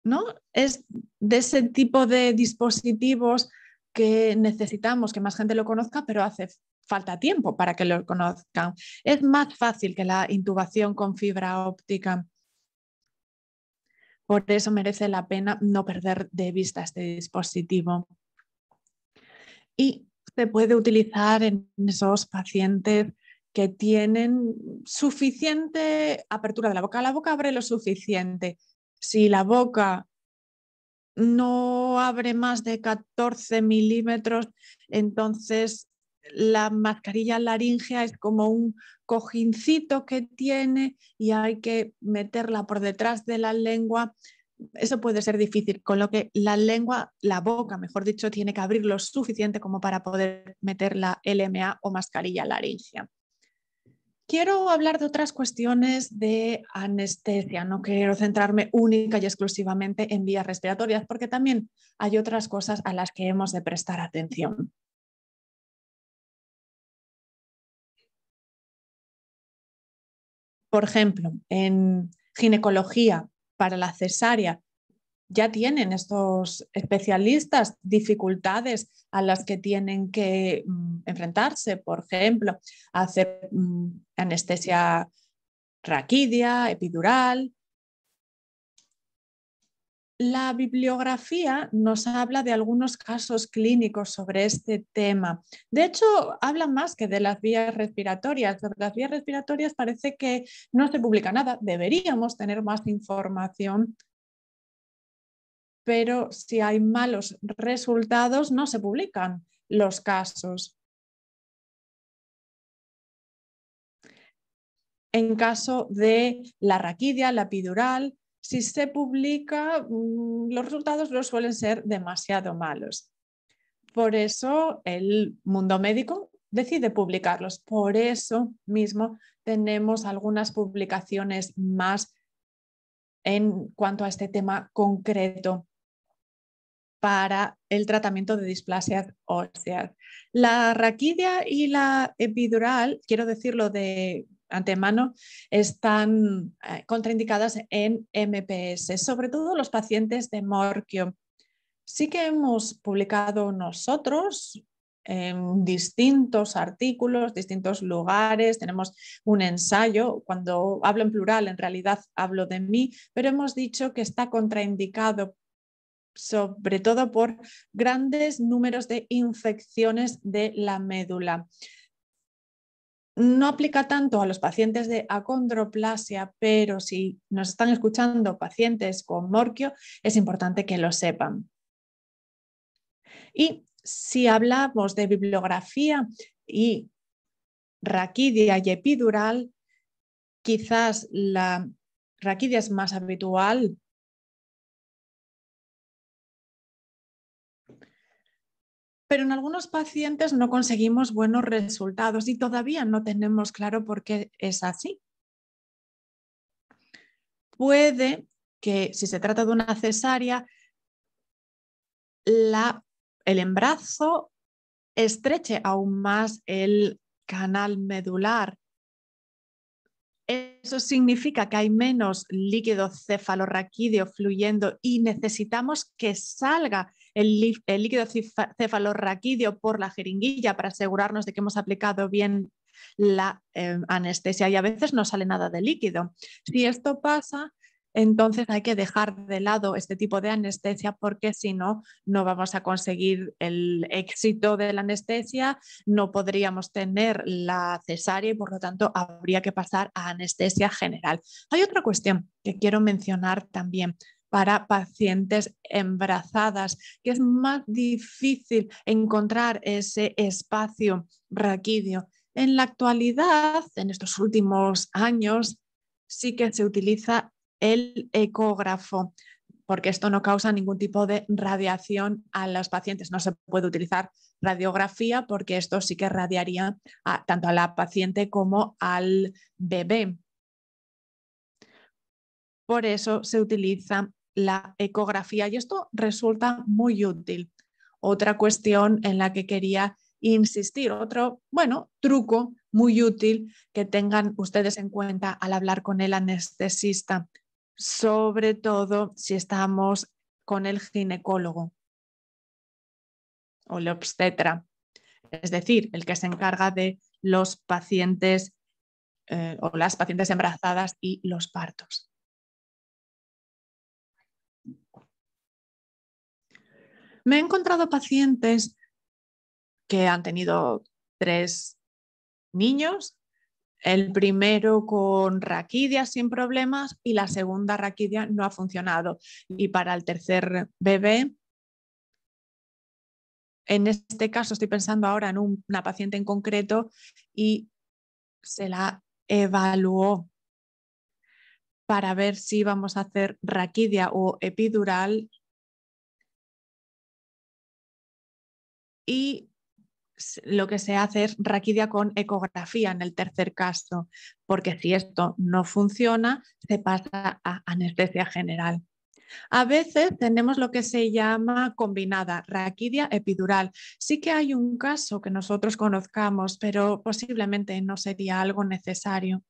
¿No? Es de ese tipo de dispositivos que necesitamos que más gente lo conozca, pero hace falta tiempo para que lo conozcan. Es más fácil que la intubación con fibra óptica. Por eso merece la pena no perder de vista este dispositivo. Y se puede utilizar en esos pacientes que tienen suficiente apertura de la boca. La boca abre lo suficiente. Si la boca no abre más de 14 milímetros, entonces la mascarilla laringea es como un cojincito que tiene y hay que meterla por detrás de la lengua. Eso puede ser difícil, con lo que la lengua, la boca, mejor dicho, tiene que abrir lo suficiente como para poder meter la LMA o mascarilla laringea. Quiero hablar de otras cuestiones de anestesia, no quiero centrarme única y exclusivamente en vías respiratorias, porque también hay otras cosas a las que hemos de prestar atención. Por ejemplo, en ginecología para la cesárea, ya tienen estos especialistas dificultades a las que tienen que mm, enfrentarse, por ejemplo, hacer mm, anestesia raquidia, epidural, la bibliografía nos habla de algunos casos clínicos sobre este tema. De hecho, habla más que de las vías respiratorias. Sobre las vías respiratorias parece que no se publica nada. Deberíamos tener más información, pero si hay malos resultados, no se publican los casos. En caso de la raquidia, la epidural, si se publica, mm, los resultados no suelen ser demasiado malos. Por eso el mundo médico decide publicarlos. Por eso mismo tenemos algunas publicaciones más en cuanto a este tema concreto para el tratamiento de displasia ósea. La raquidia y la epidural, quiero decirlo de antemano están eh, contraindicadas en MPS, sobre todo los pacientes de Morquio. Sí que hemos publicado nosotros en distintos artículos, distintos lugares, tenemos un ensayo, cuando hablo en plural en realidad hablo de mí, pero hemos dicho que está contraindicado sobre todo por grandes números de infecciones de la médula no aplica tanto a los pacientes de acondroplasia, pero si nos están escuchando pacientes con morquio, es importante que lo sepan. Y si hablamos de bibliografía y raquidia y epidural, quizás la raquidia es más habitual Pero en algunos pacientes no conseguimos buenos resultados y todavía no tenemos claro por qué es así. Puede que si se trata de una cesárea, el embrazo estreche aún más el canal medular. Eso significa que hay menos líquido cefalorraquídeo fluyendo y necesitamos que salga el, líquido cefalorraquídeo por la jeringuilla para asegurarnos de que hemos aplicado bien la em, anestesia y a veces no sale nada de líquido. Si esto pasa, entonces hay que dejar de lado este tipo de anestesia porque si no, no vamos a conseguir el éxito de la anestesia, no podríamos tener la cesárea y por lo tanto habría que pasar a anestesia general. Hay otra cuestión que quiero mencionar también para pacientes embarazadas, que es más difícil encontrar ese espacio raquídeo. En la actualidad, en estos últimos años, sí que se utiliza el ecógrafo, porque esto no causa ningún tipo de radiación a las pacientes. No se puede utilizar radiografía porque esto sí que radiaría tanto a la paciente como al bebé. Por eso se utiliza la ecografía y esto resulta muy útil. Otra cuestión en la que quería insistir, otro, bueno, truco muy útil que tengan ustedes en cuenta al hablar con el anestesista, sobre todo si estamos con el ginecólogo o el obstetra, es decir, el que se encarga de los pacientes eh, o las pacientes embarazadas y los partos. Me he encontrado pacientes que han tenido tres niños, el primero con raquidia sin problemas y la segunda raquidia no ha funcionado. Y para el tercer bebé, en este caso estoy pensando ahora en una paciente en concreto y se la evaluó para ver si vamos a hacer raquidia o epidural y lo que se hace es raquidia con ecografía en el tercer caso, porque si esto no funciona, se pasa a anestesia general. A veces tenemos lo que se llama combinada, raquidia epidural. Sí que hay un caso que nosotros conozcamos, pero posiblemente no sería algo necesario.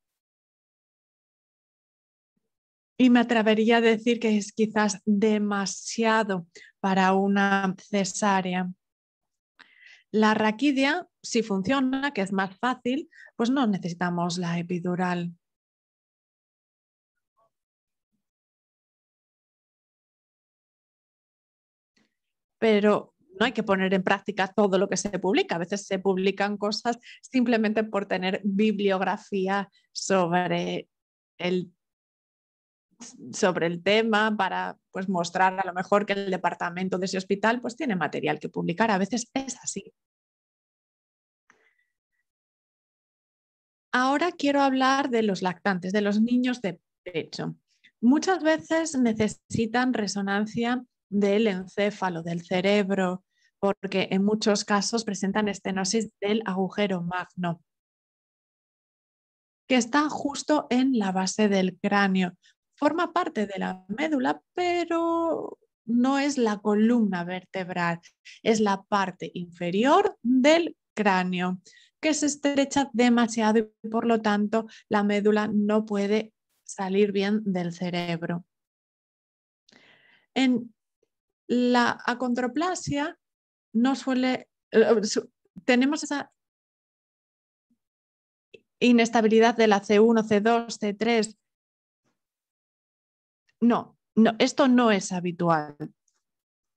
Y me atrevería a decir que es quizás demasiado para una cesárea. La raquidia, si funciona, que es más fácil, pues no necesitamos la epidural. Pero no hay que poner en práctica todo lo que se publica. A veces se publican cosas simplemente por tener bibliografía sobre el, sobre el tema para pues, mostrar a lo mejor que el departamento de ese hospital pues, tiene material que publicar. A veces es así. Ahora quiero hablar de los lactantes, de los niños de pecho. Muchas veces necesitan resonancia del encéfalo, del cerebro, porque en muchos casos presentan estenosis del agujero magno, que está justo en la base del cráneo. Forma parte de la médula, pero no es la columna vertebral, es la parte inferior del cráneo que se estrecha demasiado y por lo tanto la médula no puede salir bien del cerebro. En la acontroplasia no suele, eh, tenemos esa inestabilidad de la C1, C2, C3. No, no, esto no es habitual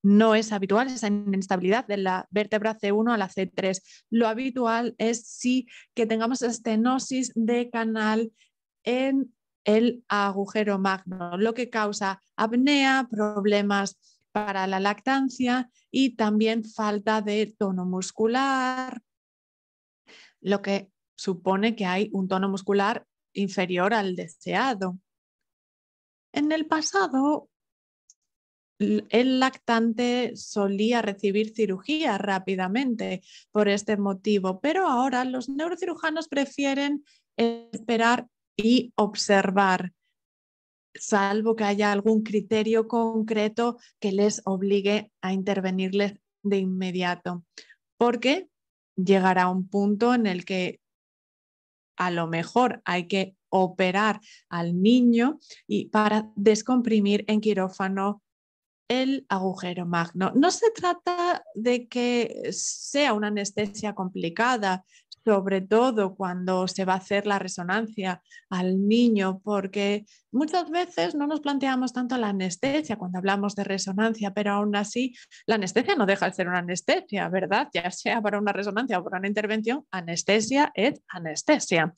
no es habitual esa inestabilidad de la vértebra C1 a la C3. Lo habitual es sí que tengamos estenosis de canal en el agujero magno, lo que causa apnea, problemas para la lactancia y también falta de tono muscular, lo que supone que hay un tono muscular inferior al deseado. En el pasado, el lactante solía recibir cirugía rápidamente por este motivo, pero ahora los neurocirujanos prefieren esperar y observar, salvo que haya algún criterio concreto que les obligue a intervenirles de inmediato, porque llegará un punto en el que a lo mejor hay que operar al niño y para descomprimir en quirófano el agujero magno. No se trata de que sea una anestesia complicada, sobre todo cuando se va a hacer la resonancia al niño, porque muchas veces no nos planteamos tanto la anestesia cuando hablamos de resonancia, pero aún así la anestesia no deja de ser una anestesia, ¿verdad? Ya sea para una resonancia o para una intervención, anestesia es anestesia.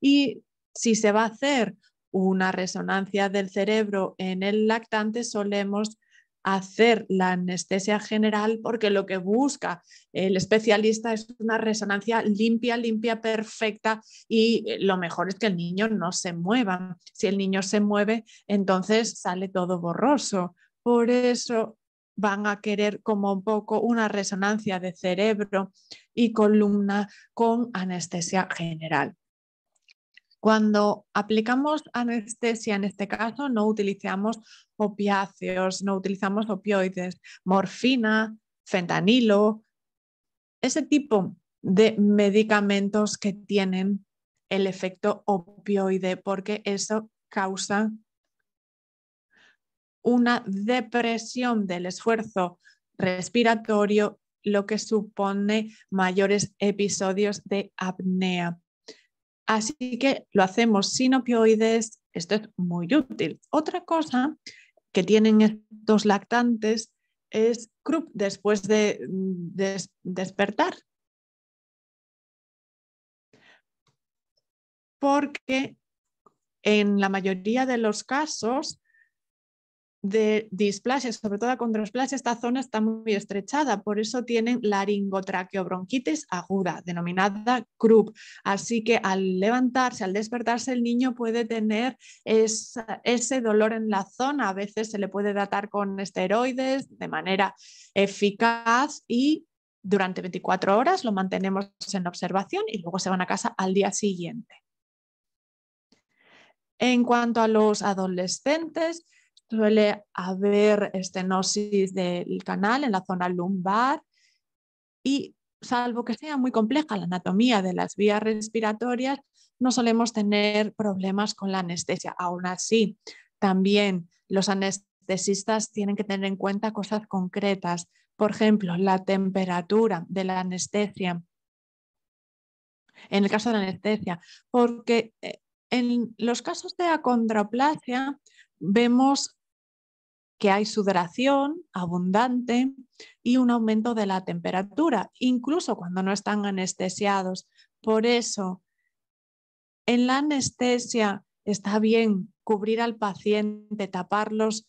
Y si se va a hacer una resonancia del cerebro en el lactante, solemos hacer la anestesia general porque lo que busca el especialista es una resonancia limpia, limpia, perfecta y eh, lo mejor es que el niño no se mueva. Si el niño se mueve, entonces sale todo borroso. Por eso van a querer como un poco una resonancia de cerebro y columna con anestesia general. Cuando aplicamos anestesia, en este caso, no utilizamos opiáceos, no utilizamos opioides, morfina, fentanilo, ese tipo de medicamentos que tienen el efecto opioide, porque eso causa una depresión del esfuerzo respiratorio, lo que supone mayores episodios de apnea. Así que lo hacemos sin opioides, esto es muy útil. Otra cosa que tienen estos lactantes es CRUP después de mm, despertar. Porque en la mayoría de los casos de displasia, sobre todo con displasia esta zona está muy estrechada, por eso tienen laringotraqueobronquitis aguda, denominada CRUP. Así que al levantarse, al despertarse, el niño puede tener ese dolor en la zona. A veces se le puede datar con esteroides de manera eficaz y durante 24 horas lo mantenemos en observación y luego se van a casa al día siguiente. En cuanto a los adolescentes, suele haber estenosis del canal en la zona lumbar y salvo que sea muy compleja la anatomía de las vías respiratorias, no solemos tener problemas con la anestesia. Aún así, también los anestesistas tienen que tener en cuenta cosas concretas, por ejemplo, la temperatura de la anestesia. En el caso de la anestesia, porque eh, en los casos de acondroplasia vemos que hay sudoración abundante y un aumento de la temperatura, incluso cuando no están anestesiados. Por eso, en la anestesia está bien cubrir al paciente, taparlos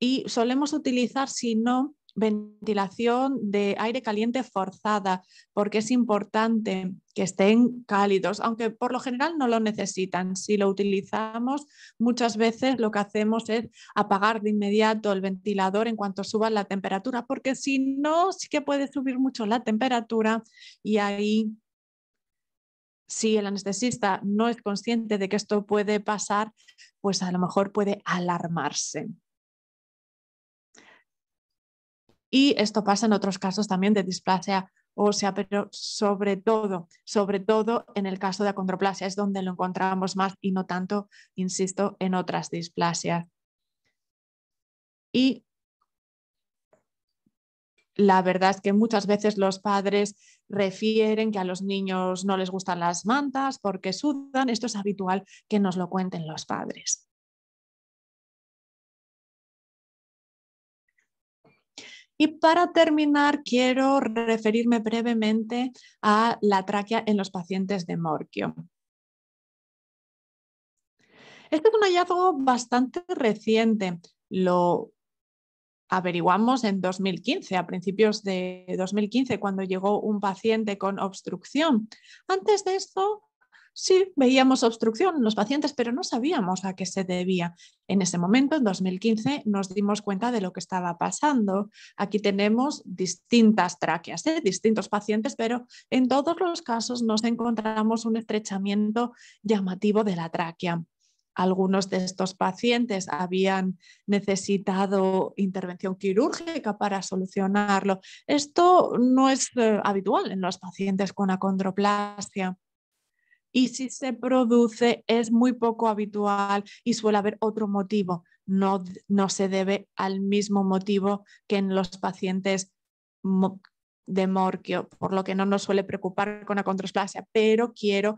y solemos utilizar, si no, ventilación de aire caliente forzada, porque es importante que estén cálidos, aunque por lo general no lo necesitan. Si lo utilizamos, muchas veces lo que hacemos es apagar de inmediato el ventilador en cuanto suba la temperatura, porque si no, sí que puede subir mucho la temperatura y ahí si el anestesista no es consciente de que esto puede pasar, pues a lo mejor puede alarmarse. Y esto pasa en otros casos también de displasia ósea, pero sobre todo, sobre todo en el caso de acondroplasia es donde lo encontramos más y no tanto, insisto, en otras displasias. Y la verdad es que muchas veces los padres refieren que a los niños no les gustan las mantas porque sudan. Esto es habitual que nos lo cuenten los padres. Y para terminar, quiero referirme brevemente a la tráquea en los pacientes de Morquio. Este es un hallazgo bastante reciente. Lo averiguamos en 2015, a principios de 2015, cuando llegó un paciente con obstrucción. Antes de esto, Sí, veíamos obstrucción en los pacientes, pero no sabíamos a qué se debía. En ese momento, en 2015, nos dimos cuenta de lo que estaba pasando. Aquí tenemos distintas tráqueas, ¿eh? distintos pacientes, pero en todos los casos nos encontramos un estrechamiento llamativo de la tráquea algunos de estos pacientes habían necesitado intervención quirúrgica para solucionarlo. Esto no es eh, habitual en los pacientes con acondroplasia. Y si se produce, es muy poco habitual y suele haber otro motivo. No, se debe al mismo motivo que en los pacientes de Morquio, por lo que no nos suele preocupar con la controsplasia. pero quiero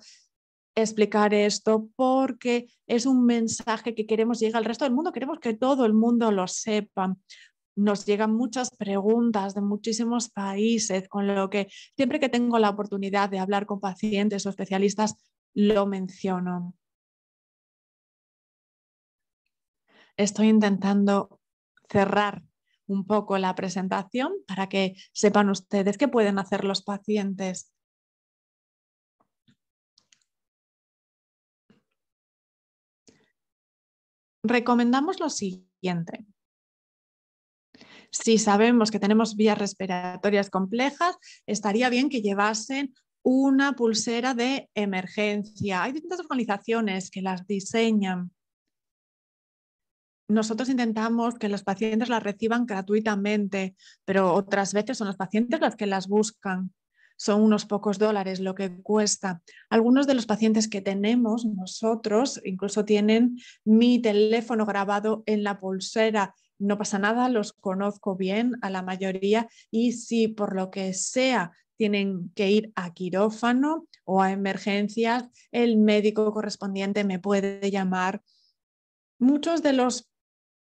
explicar esto porque es un mensaje que queremos llegar al resto del mundo, queremos que todo el mundo lo sepa, nos llegan muchas preguntas de muchísimos países, con lo que siempre que tengo la oportunidad de hablar con pacientes o especialistas, lo menciono. Estoy intentando cerrar un poco la presentación para que sepan ustedes qué pueden hacer los pacientes. Recomendamos lo siguiente si sabemos que tenemos vías respiratorias complejas, estaría bien que llevasen una pulsera de emergencia. Hay distintas organizaciones que las diseñan. Nosotros intentamos que los pacientes las reciban gratuitamente, pero otras veces son los pacientes los que las buscan. Son unos pocos dólares lo que cuesta. Algunos de los pacientes que tenemos nosotros incluso tienen mi teléfono grabado en la pulsera no pasa nada, los conozco bien a la mayoría y si por lo que sea tienen que ir a quirófano o a emergencias, el médico correspondiente me puede llamar. Muchos de los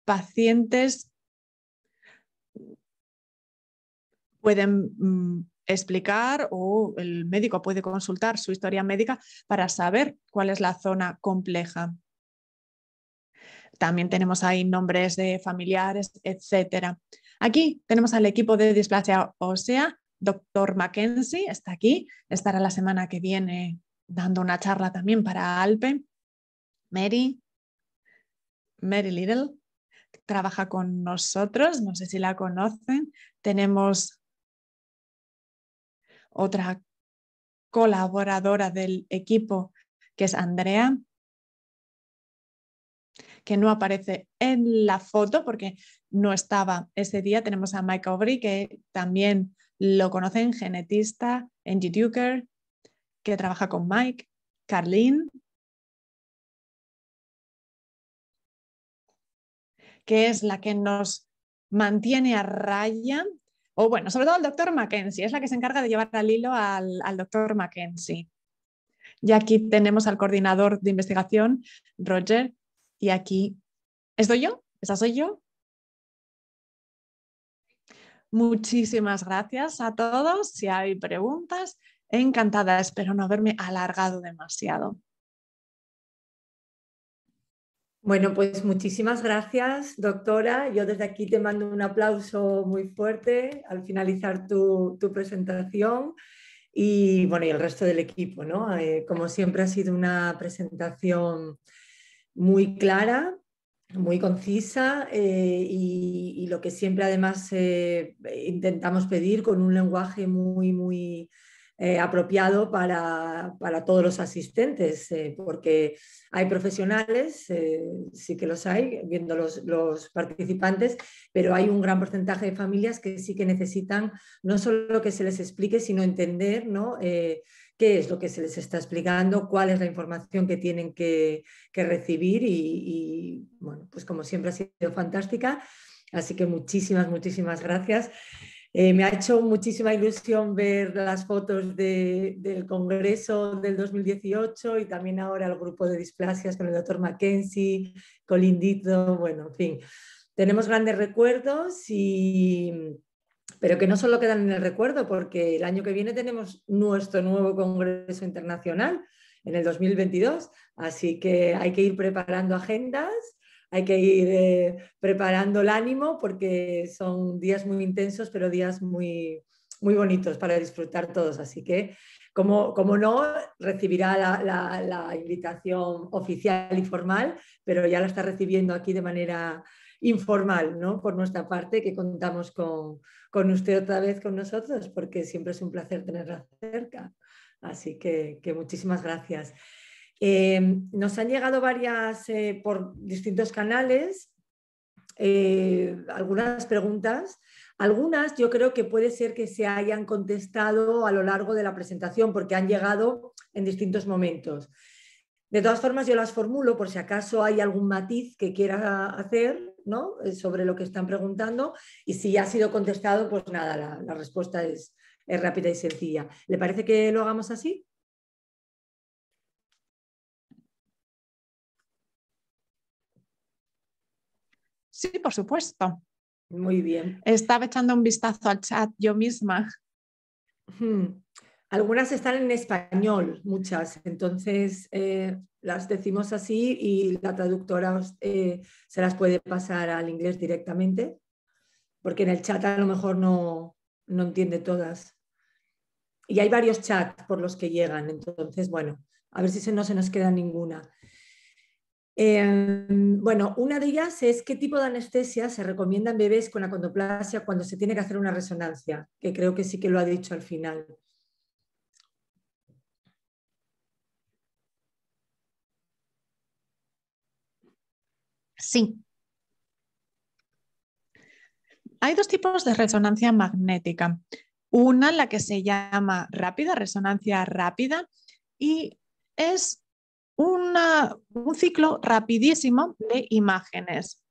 pacientes pueden mm, explicar o el médico puede consultar su historia médica para saber cuál es la zona compleja también tenemos ahí nombres de familiares, etc. Aquí tenemos al equipo de displasia ósea, doctor Mackenzie, está aquí, estará la semana que viene dando una charla también para Alpe. Mary, Mary Little, trabaja con nosotros, no sé si la conocen. Tenemos otra colaboradora del equipo que es Andrea que no aparece en la foto porque no estaba ese día. Tenemos a Mike Aubrey, que también lo conocen, genetista, Angie Duker, que trabaja con Mike, Carlin, que es la que nos mantiene a raya, o bueno, sobre todo el doctor Mackenzie, es la que se encarga de llevar al hilo al, al doctor Mackenzie. Y aquí tenemos al coordinador de investigación, Roger, y aquí estoy yo, esa soy yo. Muchísimas gracias a todos. Si hay preguntas, encantada. Espero no haberme alargado demasiado. Bueno, pues muchísimas gracias, doctora. Yo desde aquí te mando un aplauso muy fuerte al finalizar tu, presentación y bueno, y el resto del equipo, ¿no? Eh, como siempre ha sido una presentación muy clara, muy concisa eh, y, lo que siempre además eh, intentamos pedir con un lenguaje muy, muy eh, apropiado para, para, todos los asistentes, porque hay profesionales, sí que los hay, viendo los, los, participantes, pero hay un gran porcentaje de familias que sí que necesitan no solo que se les explique, sino entender, ¿no? qué es lo que se les está explicando, cuál es la información que tienen que, recibir y, bueno, pues como siempre ha sido fantástica. Así que muchísimas, muchísimas gracias. Eh, me ha hecho muchísima ilusión ver las fotos del Congreso del 2018 y también ahora el grupo de displasias con el doctor Mackenzie, Colindito, bueno, en fin. Tenemos grandes recuerdos y, pero que no solo quedan en el recuerdo, porque el año que viene tenemos nuestro nuevo Congreso Internacional en el 2022, así que hay que ir preparando agendas, hay que ir eh, preparando el ánimo, porque son días muy intensos, pero días muy, muy bonitos para disfrutar todos. Así que, como, como no, recibirá la invitación oficial y formal, pero ya la está recibiendo aquí de manera informal, ¿no? Por nuestra parte, que contamos con, usted otra vez con nosotros, porque siempre es un placer tenerla cerca. Así que, muchísimas gracias. Em, nos han llegado varias eh, por distintos canales, eh, algunas preguntas. Algunas yo creo que puede ser que se hayan contestado a lo largo de la presentación porque han llegado en distintos momentos. De todas formas, yo las formulo por si acaso hay algún matiz que quiera hacer eh, sobre lo que están preguntando y si ya ha sido contestado, pues nada, la, respuesta es, rápida y sencilla. ¿Le parece que lo hagamos así? Sí, por supuesto. Muy bien. Estaba echando un vistazo al chat yo misma. Algunas están en español, muchas, entonces eh, las decimos así y la traductora eh, se las puede pasar al inglés directamente, porque en el chat a lo mejor no, entiende todas. Y hay varios chats por los que llegan, entonces, bueno, a ver si se, no se nos queda ninguna. Em, bueno, una de ellas es qué tipo de anestesia se recomienda en bebés con la acondoplasia cuando se tiene que hacer una resonancia, que creo que sí que lo ha dicho al final. Sí. Hay dos tipos de resonancia magnética. Una, la que se llama rápida, resonancia rápida, y es un ciclo rapidísimo de imágenes.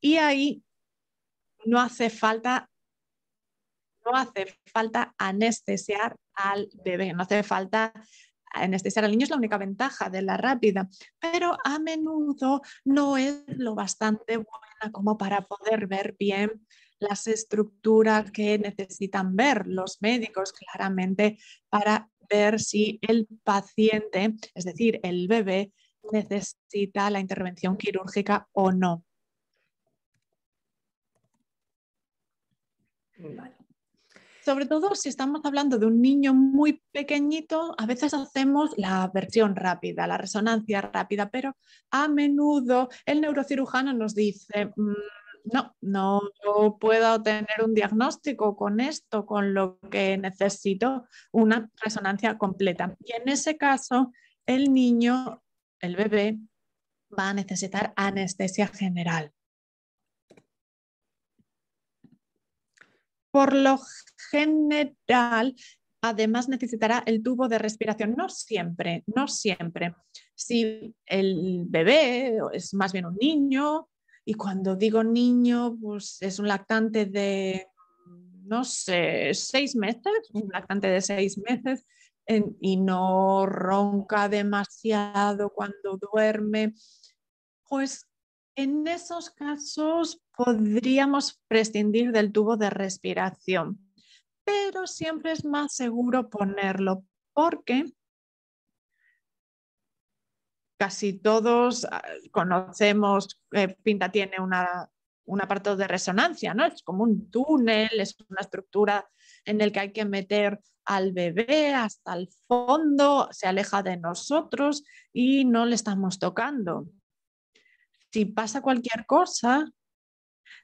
Y ahí no hace falta, no hace falta anestesiar al bebé, no hace falta anestesiar al niño es la única ventaja de la rápida, pero a menudo no es lo bastante buena como para poder ver bien las estructuras que necesitan ver los médicos claramente para ver si el paciente, es decir, el bebé, necesita la intervención quirúrgica o no. Sobre todo si estamos hablando de un niño muy pequeñito, a veces hacemos la versión rápida, la resonancia rápida, pero a menudo el neurocirujano nos dice, mm, no, no puedo tener un diagnóstico con esto, con lo que necesito una resonancia completa. Y en ese caso, el niño, el bebé, va a necesitar anestesia general. Por lo general, además necesitará el tubo de respiración. No siempre, no siempre. Si el bebé es más bien un niño, y cuando digo niño, pues es un lactante de, no sé, seis meses, un lactante de seis meses, y no ronca demasiado cuando duerme, pues en esos casos podríamos prescindir del tubo de respiración, pero siempre es más seguro ponerlo porque casi todos ah, conocemos, que eh, Pinta tiene una, un aparato de resonancia, ¿no? Es como un túnel, es una estructura en el que hay que meter al bebé hasta el fondo, se aleja de nosotros y no le estamos tocando si pasa cualquier cosa,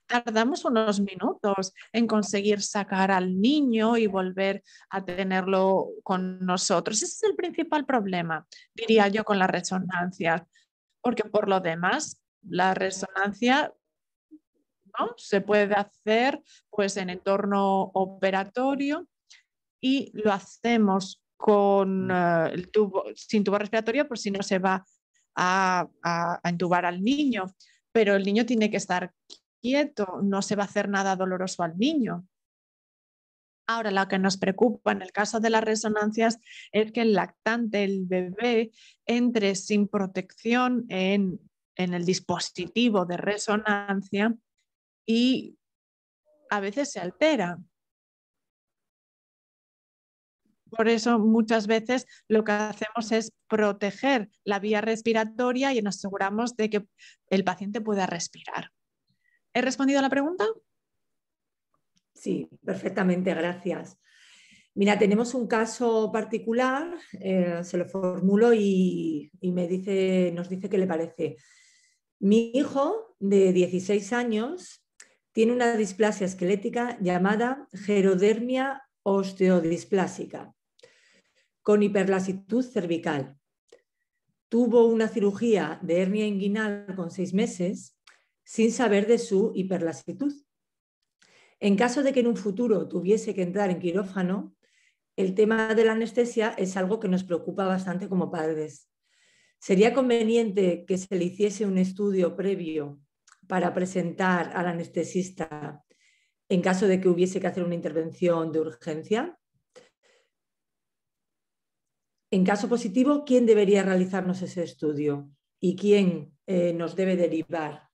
tardamos unos minutos en conseguir sacar al niño y volver a tenerlo con nosotros. Ese es el principal problema, diría yo, con la resonancia. porque por lo demás, la resonancia ¿no? se puede hacer pues, en entorno operatorio y lo hacemos con mm. eh, el tubo, sin tubo respiratorio por si no se va a, entubar al niño, pero el niño tiene que estar quieto, no se va a hacer nada doloroso al niño. Ahora, lo que nos preocupa en el caso de las resonancias es que el lactante, el bebé, entre sin protección en, en el dispositivo de resonancia y a veces se altera. Por eso muchas veces lo que hacemos es proteger la vía respiratoria y nos aseguramos de que el paciente pueda respirar. ¿He respondido a la pregunta? Sí, perfectamente, gracias. Mira, tenemos un caso particular, eh, se lo formulo y, dice, nos dice qué le parece. Mi hijo de 16 años tiene una displasia esquelética llamada gerodermia osteodisplásica con hiperlasitud cervical. Tuvo una cirugía de hernia inguinal con seis meses sin saber de su hiperlasitud. En caso de que en un futuro tuviese que entrar en quirófano, el tema de la anestesia es algo que nos preocupa bastante como padres. ¿Sería conveniente que se le hiciese un estudio previo para presentar al anestesista en caso de que hubiese que hacer una intervención de urgencia? en caso positivo, ¿quién debería realizarnos ese estudio y quién eh, nos debe derivar?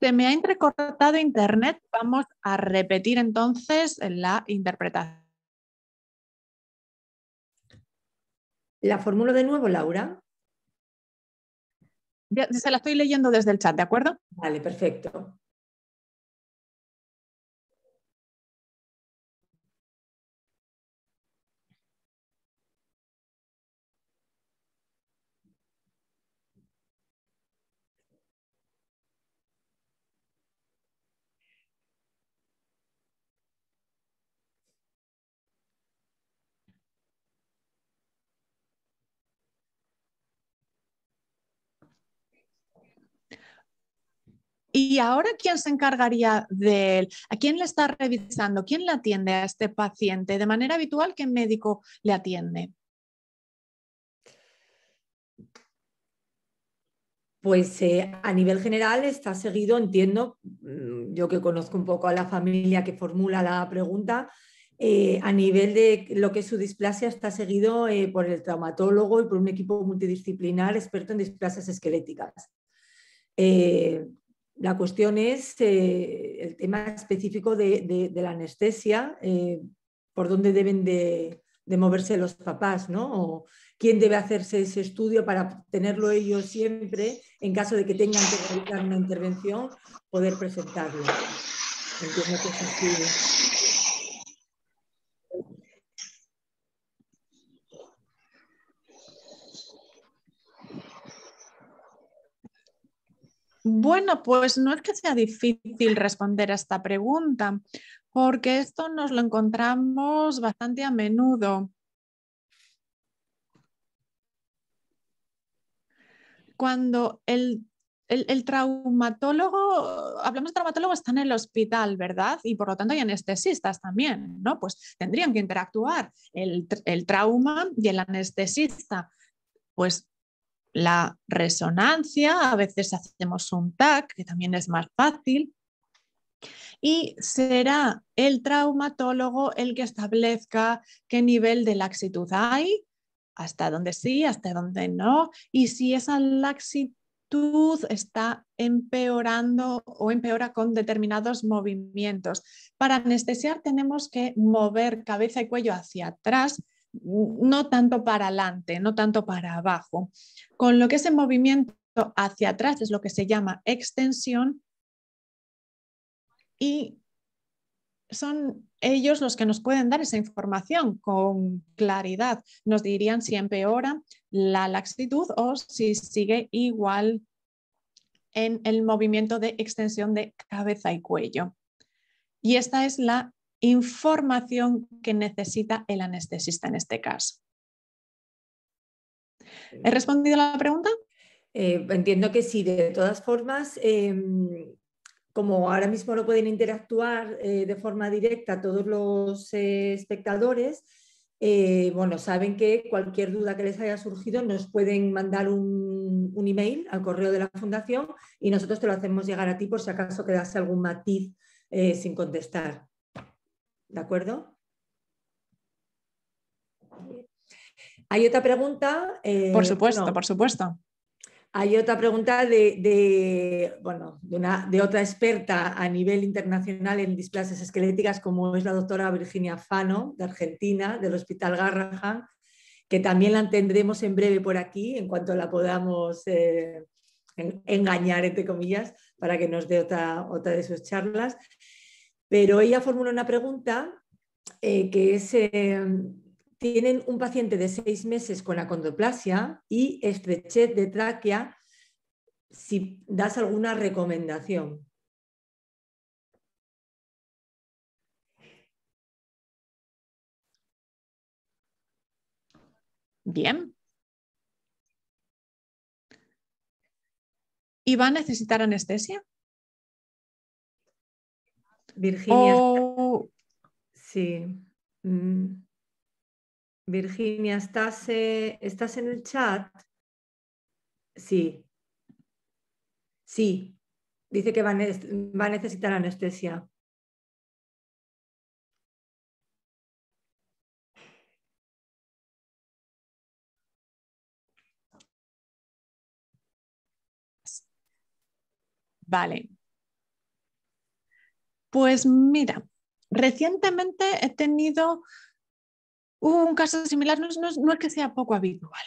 Se me ha entrecortado internet. Vamos a repetir entonces la interpretación La formulo de nuevo, Laura. se la estoy leyendo desde el chat, ¿de acuerdo? Vale, perfecto. ¿Y ahora quién se encargaría de él? ¿A quién le está revisando? ¿Quién le atiende a este paciente? De manera habitual, ¿qué médico le atiende? Pues eh, a nivel general está seguido, entiendo, mm, yo que conozco un poco a la familia que formula la pregunta, eh, a nivel de lo que es su displasia está seguido eh, por el traumatólogo y por un equipo multidisciplinar experto en displasias esqueléticas. La cuestión es eh, el tema específico de, la anestesia, eh, por dónde deben de, moverse los papás, ¿no? O quién debe hacerse ese estudio para tenerlo ellos siempre, en caso de que tengan que realizar una intervención, poder presentarlo. que Bueno, pues no es que sea difícil responder a esta pregunta, porque esto nos lo encontramos bastante a menudo. Cuando el, traumatólogo, hablamos de traumatólogo, está en el hospital, ¿verdad? Y por lo tanto hay anestesistas también, ¿no? Pues tendrían que interactuar el, el trauma y el anestesista. Pues la resonancia, a veces hacemos un TAC, que también es más fácil, y será el traumatólogo el que establezca qué nivel de laxitud hay, hasta dónde sí, hasta dónde no, y si esa laxitud está empeorando o empeora con determinados movimientos. Para anestesiar tenemos que mover cabeza y cuello hacia atrás no tanto para adelante, no tanto para abajo. Con lo que ese movimiento hacia atrás es lo que se llama extensión y son ellos los que nos pueden dar esa información con claridad. Nos dirían si empeora la laxitud o si sigue igual en el movimiento de extensión de cabeza y cuello. Y esta es la información que necesita el anestesista en este caso. ¿He respondido a la pregunta? Eh, entiendo que sí, de todas formas, em, como ahora mismo no pueden interactuar eh, de forma directa todos los eh, espectadores, bueno, saben que cualquier duda que les haya surgido nos pueden mandar un, un, email al correo de la fundación y nosotros te lo hacemos llegar a ti por si acaso quedase algún matiz sin contestar. ¿De acuerdo? Hay otra pregunta. Eh, por supuesto, por supuesto. Hay otra pregunta de, bueno, una, de, otra experta a nivel internacional en displasias esqueléticas, como es la doctora Virginia Fano, de Argentina, del Hospital Garrahan, que también la tendremos en breve por aquí, en cuanto la podamos eh, engañar, entre comillas, para que nos dé otra, otra de sus charlas. Pero ella formula una pregunta eh, que es, eh, tienen un paciente de seis meses con acondoplasia y estrechez de tráquea, si das alguna recomendación. Bien. ¿Y va a necesitar anestesia? Virginia. Sí. Mm. Virginia, ¿estás, eh, ¿estás en el chat? Sí. Sí. Dice que va, va a necesitar anestesia. Vale, pues mira, recientemente he tenido un caso similar, no, es que sea poco habitual.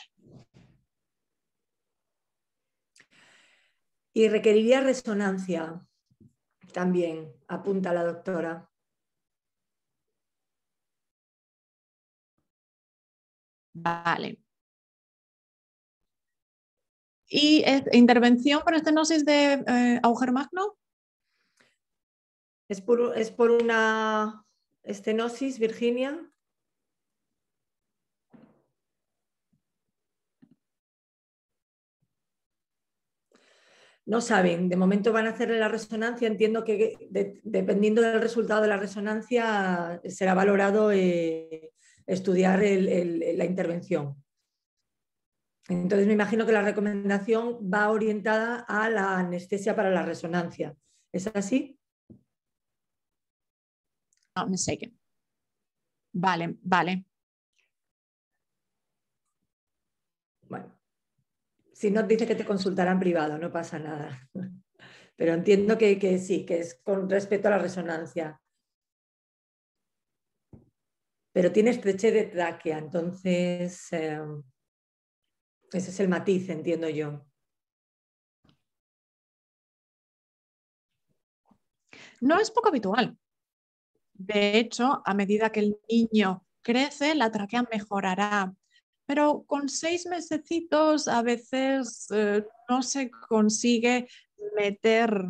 Y requeriría resonancia también, apunta la doctora. Vale. Y intervención por estenosis de Auger eh, agujero magno. Es por, una estenosis, Virginia. No saben, de momento van a hacer la resonancia, entiendo que dependiendo del resultado de la resonancia será valorado eh, estudiar la intervención. Entonces me imagino que la recomendación va orientada a la anestesia para la resonancia. ¿Es así? me mistaken. Vale, vale. Bueno, si no dice que te consultarán privado, no pasa nada. Pero entiendo que, sí, que es con respecto a la resonancia. Pero tiene estreche de tráquea, entonces eh, ese es el matiz, entiendo yo. No es poco habitual. De hecho, a medida que el niño crece, la tráquea mejorará. Pero con seis mesecitos a veces eh, no se consigue meter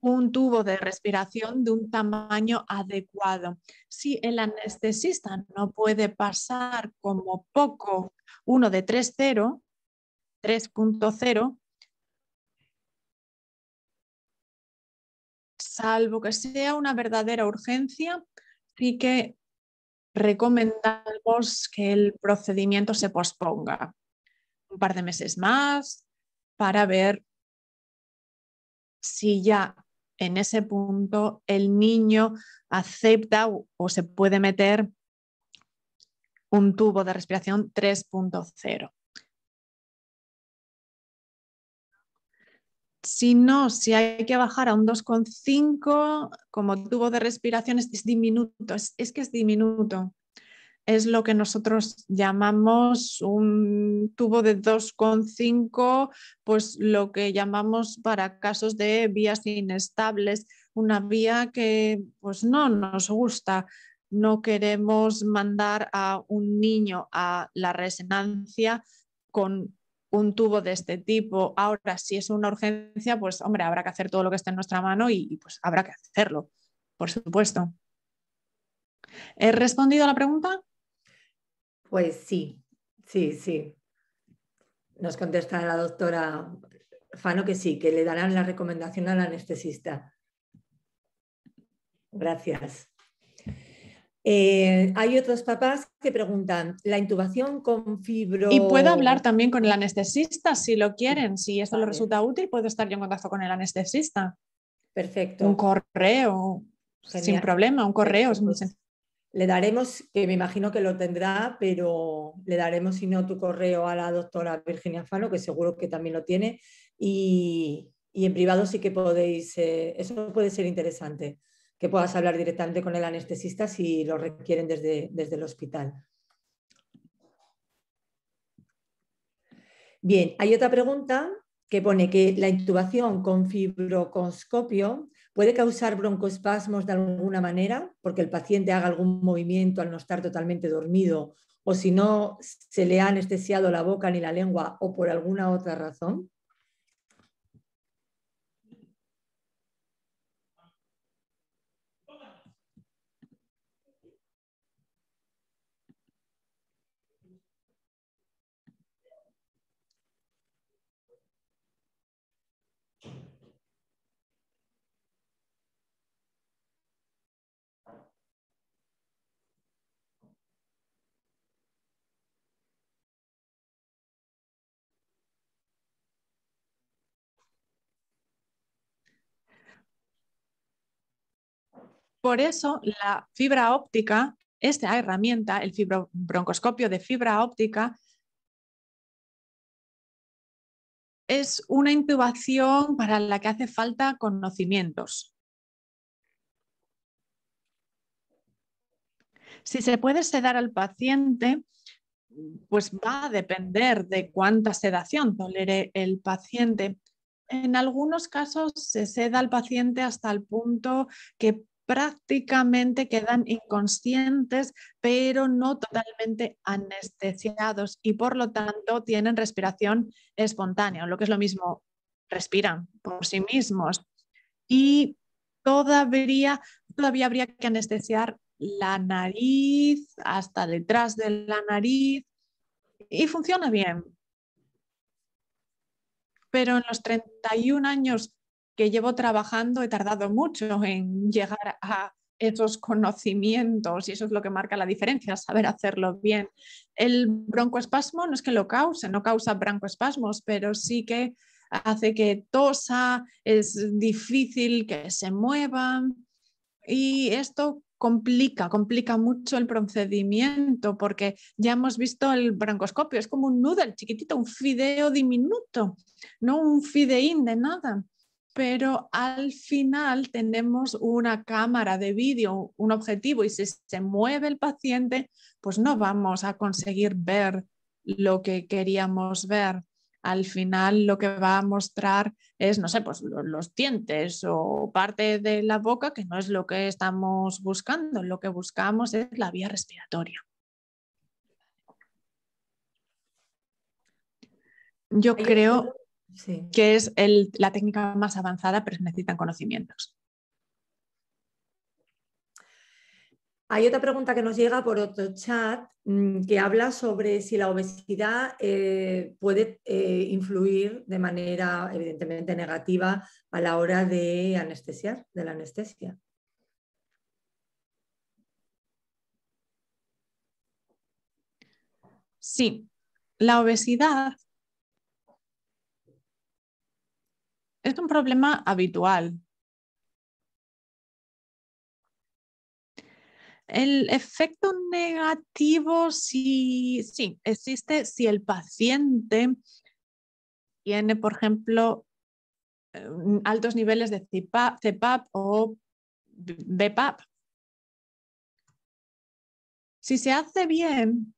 un tubo de respiración de un tamaño adecuado. Si el anestesista no puede pasar como poco uno de 3.0, 3.0, salvo que sea una verdadera urgencia, sí que recomendamos que el procedimiento se posponga un par de meses más para ver si ya en ese punto el niño acepta o se puede meter un tubo de respiración 3.0. Si no, si hay que bajar a un 2,5, como tubo de respiración es, diminuto, es, que es diminuto es lo que nosotros llamamos un tubo de 2,5, pues lo que llamamos para casos de vías inestables, una vía que pues no nos gusta. No queremos mandar a un niño a la resonancia con un tubo de este tipo. Ahora, si es una urgencia, pues hombre, habrá que hacer todo lo que esté en nuestra mano y pues habrá que hacerlo, por supuesto. ¿He respondido a la pregunta? Pues sí, sí, sí. Nos contesta la doctora Fano que sí, que le darán la recomendación al anestesista. Gracias. Eh, hay otros papás que preguntan, ¿la intubación con fibro...? Y puedo hablar también con el anestesista si lo quieren, si esto les resulta útil, puedo estar yo en contacto con el anestesista. Perfecto. Un correo, sin problema, un correo es muy pues Le daremos, que me imagino que lo tendrá, pero le daremos, si no, tu correo a la doctora Virginia Fano, que seguro que también lo tiene, y, en privado sí que podéis, eh, eso puede ser interesante que puedas hablar directamente con el anestesista si lo requieren desde, el hospital. Bien, hay otra pregunta que pone que la intubación con fibroconscopio puede causar broncoespasmos de alguna manera, porque el paciente haga algún movimiento al no estar totalmente dormido, o si no se le ha anestesiado la boca ni la lengua, o por alguna otra razón. Por eso la fibra óptica, esta herramienta, el fibrobroncoscopio de fibra óptica, es una intubación para la que hace falta conocimientos. Si se puede sedar al paciente, pues va a depender de cuánta sedación tolere el paciente. En algunos casos se seda al paciente hasta el punto que prácticamente quedan inconscientes, pero no totalmente anestesiados y por lo tanto tienen respiración espontánea, lo que es lo mismo, respiran por sí mismos. Y todavía, todavía habría que anestesiar la nariz, hasta detrás de la nariz, y funciona bien. Pero en los 31 años que llevo trabajando, he tardado mucho en llegar a esos conocimientos y eso es lo que marca la diferencia, saber hacerlo bien. El broncoespasmo no es que lo cause, no causa broncoespasmos, pero sí que hace que tosa, es difícil que se mueva y esto complica, complica mucho el procedimiento porque ya hemos visto el broncoscopio, es como un noodle chiquitito, un fideo diminuto, no un fideín de nada pero al final tenemos una cámara de vídeo, un objetivo, y si se mueve el paciente, pues no vamos a conseguir ver lo que queríamos ver. Al final lo que va a mostrar es, no sé, pues los dientes o parte de la boca, que no es lo que estamos buscando, lo que buscamos es la vía respiratoria. Yo creo que es la técnica más avanzada, pero se necesitan conocimientos. Hay otra pregunta que nos llega por otro chat mm, que habla sobre si la obesidad eh, puede eh, influir de manera evidentemente negativa a la hora de anestesiar, de la anestesia. Sí, la obesidad es un problema habitual. El efecto negativo sí, sí existe si el paciente tiene, por ejemplo, em, altos niveles de o BPAP. Si se hace bien,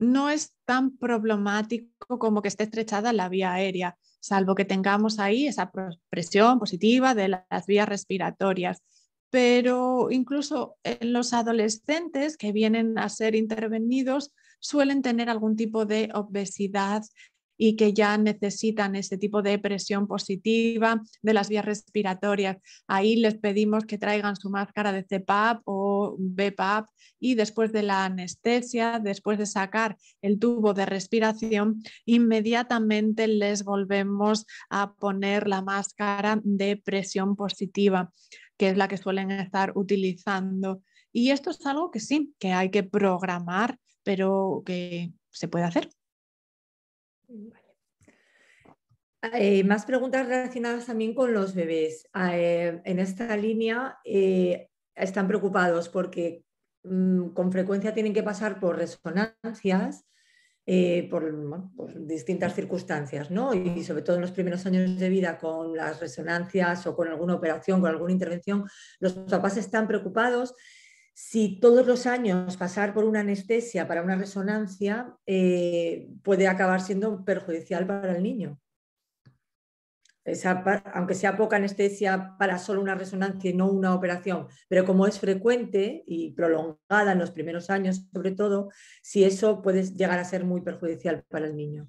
no es tan problemático como que esté estrechada la vía aérea salvo que tengamos ahí esa presión positiva de las vías respiratorias. Pero incluso en eh, los adolescentes que vienen a ser intervenidos suelen tener algún tipo de obesidad y que ya necesitan ese tipo de presión positiva de las vías respiratorias. Ahí les pedimos que traigan su máscara de CPAP o BPAP y después de la anestesia, después de sacar el tubo de respiración, inmediatamente les volvemos a poner la máscara de presión positiva, que es la que suelen estar utilizando. Y esto es algo que sí, que hay que programar, pero que se puede hacer. Eh, más preguntas relacionadas también con los bebés. Eh, en esta línea eh, están preocupados porque mm, con frecuencia tienen que pasar por resonancias, por, por, distintas circunstancias, ¿no? Y sobre todo en los primeros años de vida con las resonancias o con alguna operación, con alguna intervención, los papás están preocupados si todos los años pasar por una anestesia para una resonancia eh, puede acabar siendo perjudicial para el niño. aunque sea poca anestesia para solo una resonancia y no una operación, pero como es frecuente y prolongada en los primeros años sobre todo, si eso puede llegar a ser muy perjudicial para el niño.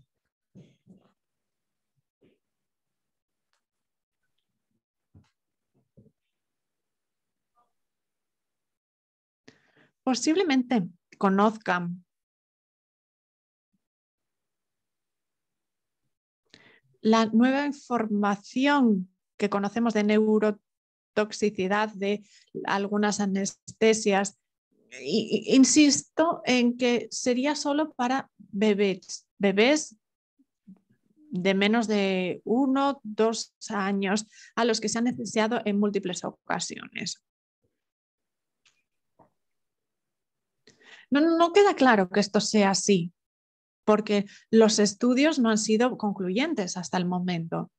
posiblemente conozcan la nueva información que conocemos de neurotoxicidad, de algunas anestesias. Insisto en que sería solo para bebés, bebés de menos de uno, dos años, a los que se han necesitado en múltiples ocasiones. No, queda claro que esto sea así, porque los estudios no han sido concluyentes hasta el momento.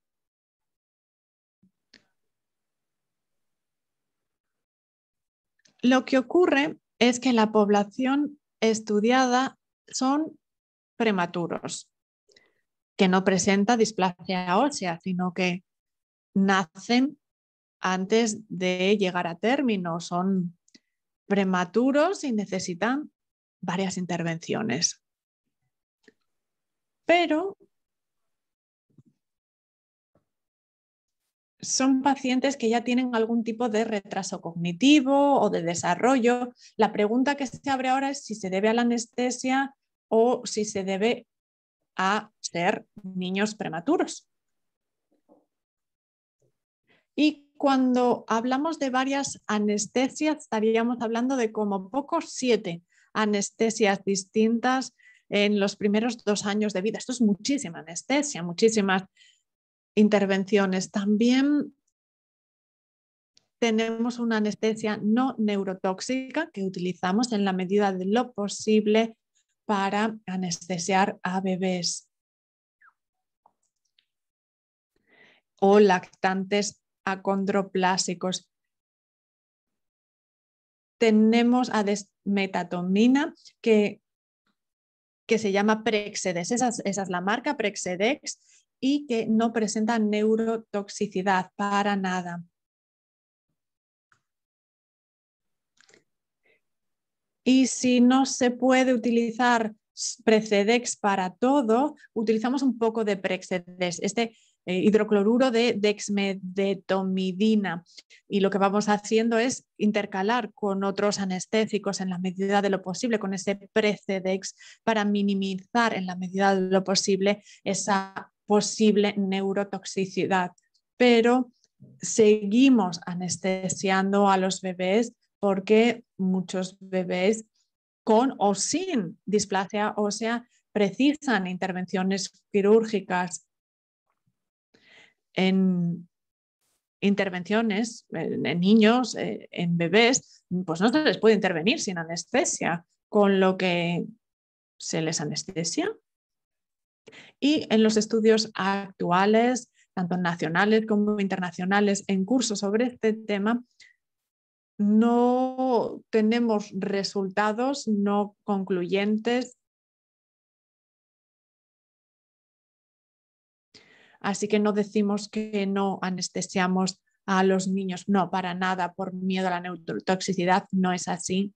Lo que ocurre es que la población estudiada son prematuros, que no presenta displasia ósea, sino que nacen antes de llegar a término, son prematuros y necesitan varias intervenciones. Pero son pacientes que ya tienen algún tipo de retraso cognitivo o de desarrollo. La pregunta que se abre ahora es si se debe a la anestesia o si se debe a ser niños prematuros. Y cuando hablamos de varias anestesias, estaríamos hablando de como pocos siete, anestesias distintas en los primeros dos años de vida. Esto es muchísima anestesia, muchísimas intervenciones. También tenemos una anestesia no neurotóxica que utilizamos en la medida de lo posible para anestesiar a bebés o lactantes acondroplásicos tenemos a desmetatomina que, se llama Prexedex, esa, es la marca Prexedex y que no presenta neurotoxicidad para nada. Y si no se puede utilizar Prexedex para todo, utilizamos un poco de Prexedex. Este eh, hidrocloruro de dexmedetomidina. Y lo que vamos haciendo es intercalar con otros anestésicos en la medida de lo posible, con ese precedex, para minimizar en la medida de lo posible esa posible neurotoxicidad. Pero seguimos anestesiando a los bebés porque muchos bebés con o sin displasia ósea precisan intervenciones quirúrgicas en intervenciones en, niños, eh, en bebés, pues no se les puede intervenir sin anestesia, con lo que se les anestesia. Y en los estudios actuales, tanto nacionales como internacionales, en cursos sobre este tema, no tenemos resultados no concluyentes Así que no decimos que no anestesiamos a los niños, no, para nada, por miedo a la neurotoxicidad, no es así.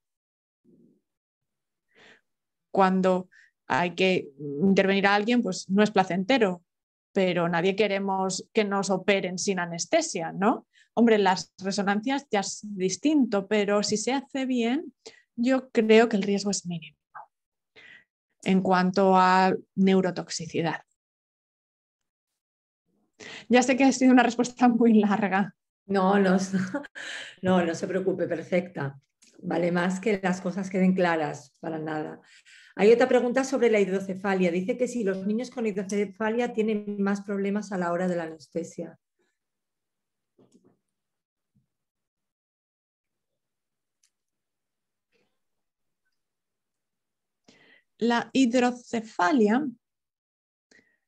Cuando hay que intervenir a alguien, pues no es placentero, pero nadie queremos que nos operen sin anestesia, ¿no? Hombre, las resonancias ya es distinto, pero si se hace bien, yo creo que el riesgo es mínimo en cuanto a neurotoxicidad. Ya sé que ha sido una respuesta muy larga. No, no, no, no se preocupe, perfecta. Vale más que las cosas queden claras, para nada. Hay otra pregunta sobre la hidrocefalia. Dice que si los niños con hidrocefalia tienen más problemas a la hora de la anestesia. La hidrocefalia,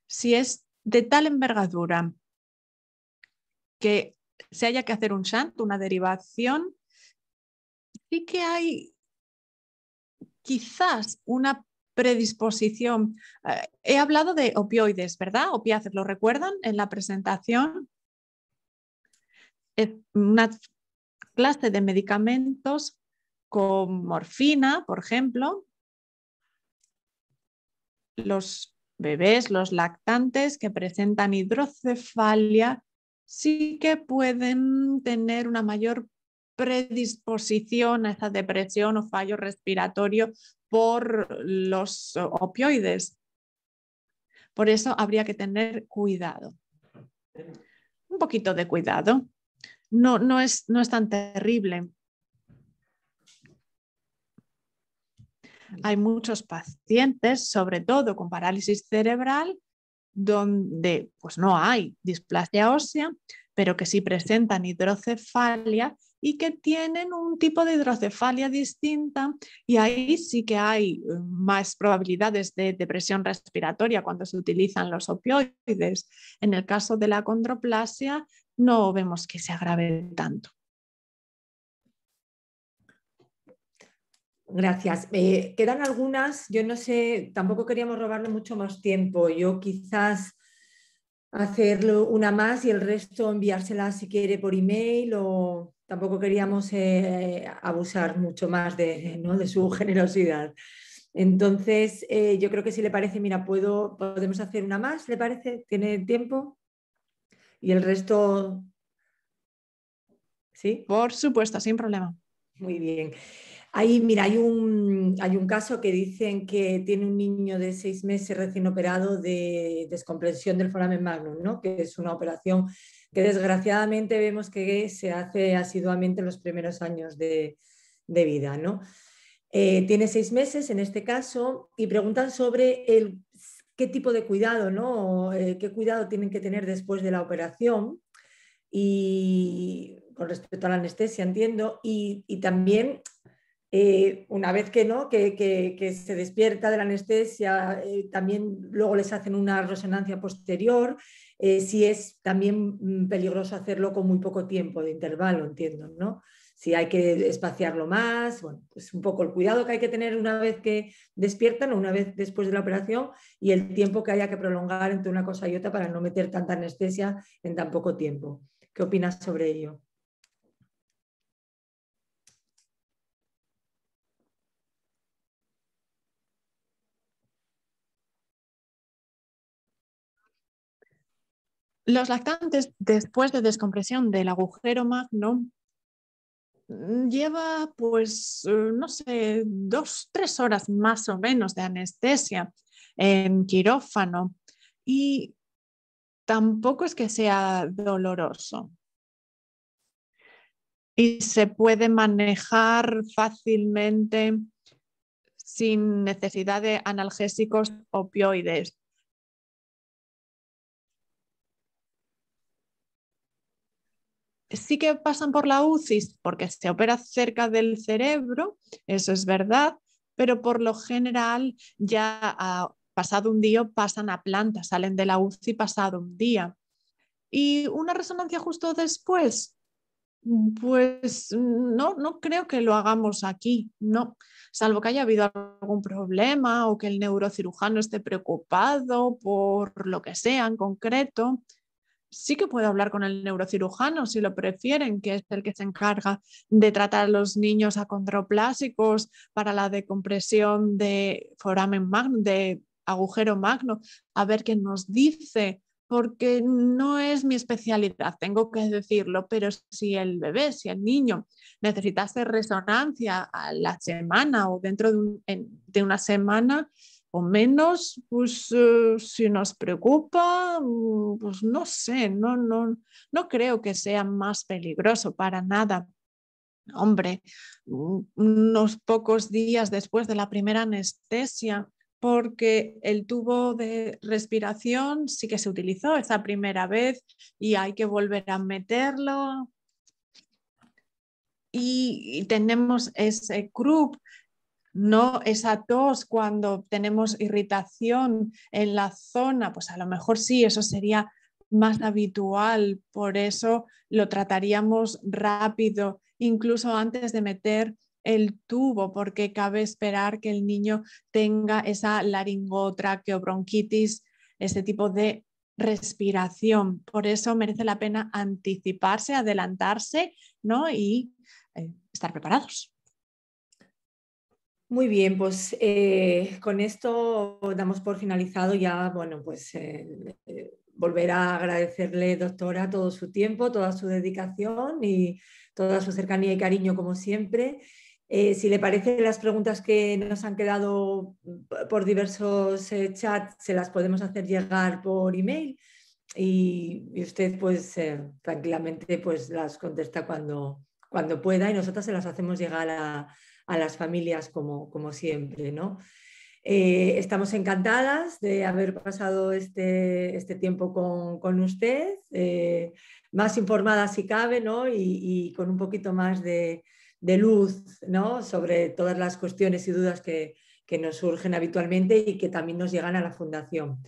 si es de tal envergadura que se haya que hacer un shunt, una derivación, sí que hay quizás una predisposición. Eh, he hablado de opioides, ¿verdad? Opiaces ¿lo recuerdan en la presentación? una clase de medicamentos con morfina, por ejemplo. Los bebés, los lactantes que presentan hidrocefalia, sí que pueden tener una mayor predisposición a esa depresión o fallo respiratorio por los opioides. Por eso habría que tener cuidado. Un poquito de cuidado. No, no, es, no es tan terrible. Hay muchos pacientes, sobre todo con parálisis cerebral, donde pues no hay displasia ósea, pero que sí presentan hidrocefalia y que tienen un tipo de hidrocefalia distinta y ahí sí que hay eh, más probabilidades de depresión respiratoria cuando se utilizan los opioides. En el caso de la condroplasia no vemos que se agrave tanto. Gracias. Eh, quedan algunas, yo no sé, tampoco queríamos robarle mucho más tiempo. Yo quizás hacerlo una más y el resto enviársela si quiere por email o tampoco queríamos eh, abusar mucho más de, su generosidad. Entonces, eh, yo creo que si le parece, mira, puedo, podemos hacer una más, ¿le parece? ¿Tiene tiempo? Y el resto. ¿Sí? Por supuesto, sin problema. Muy bien mira, hay un, hay un caso que dicen que tiene un niño de seis meses recién operado de descomprensión del foramen magnum, que es una operación que desgraciadamente vemos que se hace asiduamente en los primeros años de, vida. Eh, tiene seis meses en este caso y preguntan sobre el, qué tipo de cuidado, ¿no? Eh, qué cuidado tienen que tener después de la operación y con respecto a la anestesia, entiendo, y, y también eh, una vez que no, que, se despierta de la anestesia, eh, también luego les hacen una resonancia posterior, eh, si es también mm, peligroso hacerlo con muy poco tiempo de intervalo, entiendo, ¿no? Si hay que espaciarlo más, bueno, pues un poco el cuidado que hay que tener una vez que despiertan o una vez después de la operación y el tiempo que haya que prolongar entre una cosa y otra para no meter tanta anestesia en tan poco tiempo. ¿Qué opinas sobre ello? Los lactantes, después de descompresión del agujero magno, mm, lleva, pues, eh, no sé, dos, tres horas más o menos de anestesia en quirófano y tampoco es que sea doloroso. Y se puede manejar fácilmente sin necesidad de analgésicos opioides. sí que pasan por la UCI porque se opera cerca del cerebro, eso es verdad, pero por lo general ya ah, pasado un día pasan a planta, salen de la UCI pasado un día. ¿Y una resonancia justo después? Pues no, no creo que lo hagamos aquí, no, salvo que haya habido algún problema o que el neurocirujano esté preocupado por lo que sea en concreto sí que puedo hablar con el neurocirujano si lo prefieren, que es el que se encarga de tratar a los niños acondroplásicos para la decompresión de foramen magno, de agujero magno, a ver qué nos dice, porque no es mi especialidad, tengo que decirlo, pero si el bebé, si el niño necesitase resonancia a la semana o dentro de una semana, o menos, pues eh, si nos preocupa, mm, pues no sé, no, no, no creo que sea más peligroso para nada. Hombre, mm, unos pocos días después de la primera anestesia, porque el tubo de respiración sí que se utilizó esa primera vez y hay que volver a meterlo. Y tenemos ese CRUP no esa tos cuando tenemos irritación en la zona, pues a lo mejor sí, eso sería más habitual, por eso lo trataríamos rápido, incluso antes de meter el tubo, porque cabe esperar que el niño tenga esa laringotraqueobronquitis, ese tipo de respiración. Por eso merece la pena anticiparse, adelantarse, ¿no? Y eh, estar preparados. Muy bien, pues eh, con esto damos por finalizado ya, bueno, pues eh, eh, volver a agradecerle, doctora, todo su tiempo, toda su dedicación y toda su cercanía y cariño, como siempre. si le parece, las preguntas que nos han quedado por diversos chats se las podemos hacer llegar por email y, usted, pues, tranquilamente pues, las contesta cuando, cuando pueda y nosotras se las hacemos llegar a, a las familias como, como siempre. ¿no? Eh, estamos encantadas de haber pasado este, este tiempo con, usted, eh, más informadas si cabe y, con un poquito más de, luz sobre todas las cuestiones y dudas que, nos surgen habitualmente y que también nos llegan a la fundación.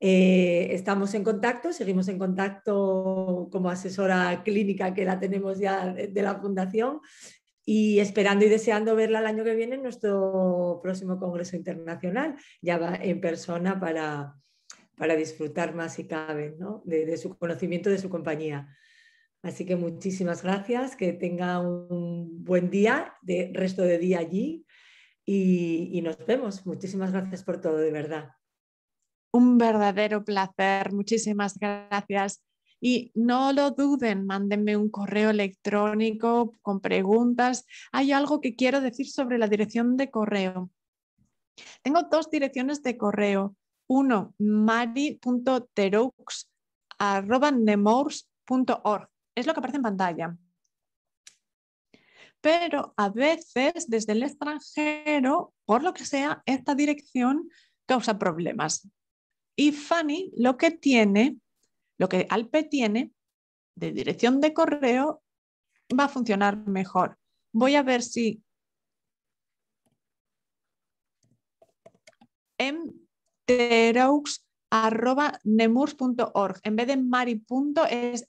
Eh, estamos en contacto, seguimos en contacto como asesora clínica que la tenemos ya de la fundación y esperando y deseando verla el año que viene en nuestro próximo Congreso Internacional, ya va en persona para, para disfrutar más si cabe de, su conocimiento, de su compañía. Así que muchísimas gracias, que tenga un buen día, de resto de día allí y nos vemos. Muchísimas gracias por todo, de verdad. Un verdadero placer, muchísimas gracias. Y no lo duden, mándenme un correo electrónico con preguntas. Hay algo que quiero decir sobre la dirección de correo. Tengo dos direcciones de correo. Uno, mari.terux.nemours.org. Es lo que aparece en pantalla. Pero a veces desde el extranjero, por lo que sea, esta dirección causa problemas. Y Fanny lo que tiene lo que Alpe tiene de dirección de correo va a funcionar mejor. Voy a ver si mterox.nemurs.org En vez de mari. es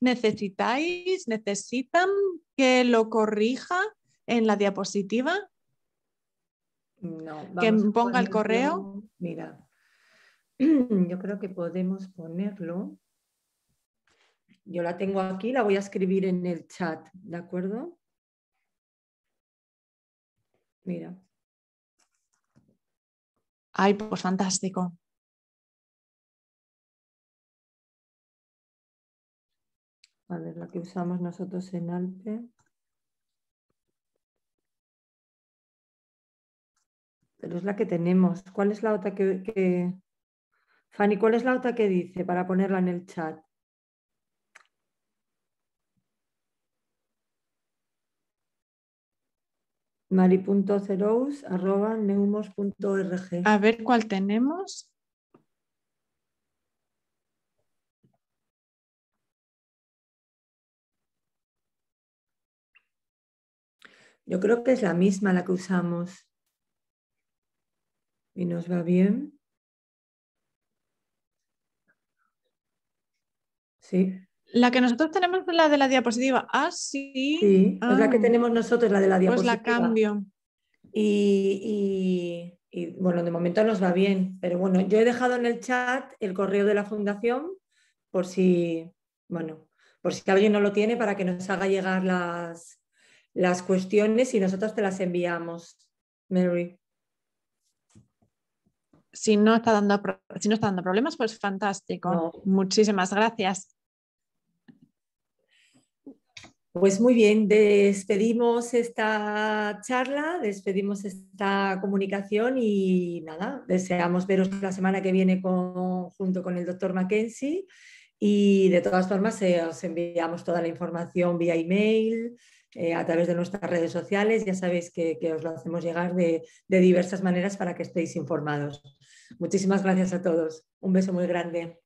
¿Necesitáis, necesitan que lo corrija en la diapositiva? No. que ponga el correo. Mira. yo creo que podemos ponerlo. Yo la tengo aquí, la voy a escribir en el chat, ¿de acuerdo? Mira. Ay, pues fantástico. A ver, la que usamos nosotros en Alpe. Pero es la que tenemos. ¿Cuál es la otra que, que... Fanny, ¿cuál es la otra que dice para ponerla en el chat? Mari.cerous.neumos.org. A ver cuál tenemos. Yo creo que es la misma la que usamos. Y nos va bien. La que nosotros tenemos es la de la diapositiva. Ah, sí. Sí, es la que ah. tenemos nosotros, la de la diapositiva. Pues la cambio. Y, bueno, de momento nos va bien, pero bueno, yo he dejado en el chat el correo de la fundación por si, bueno, por si alguien no lo tiene para que nos haga llegar las, las cuestiones y nosotros te las enviamos, Mary. Si no está dando, si no está dando problemas, pues fantástico. Muchísimas gracias. Pues muy bien, despedimos esta charla, despedimos esta comunicación y nada, deseamos veros la semana que viene junto con el doctor Mackenzie y de todas formas eh, os enviamos toda la información vía email, eh, a través de nuestras redes sociales, ya sabéis que, os lo hacemos llegar de diversas maneras para que estéis informados. Muchísimas gracias a todos, un beso muy grande.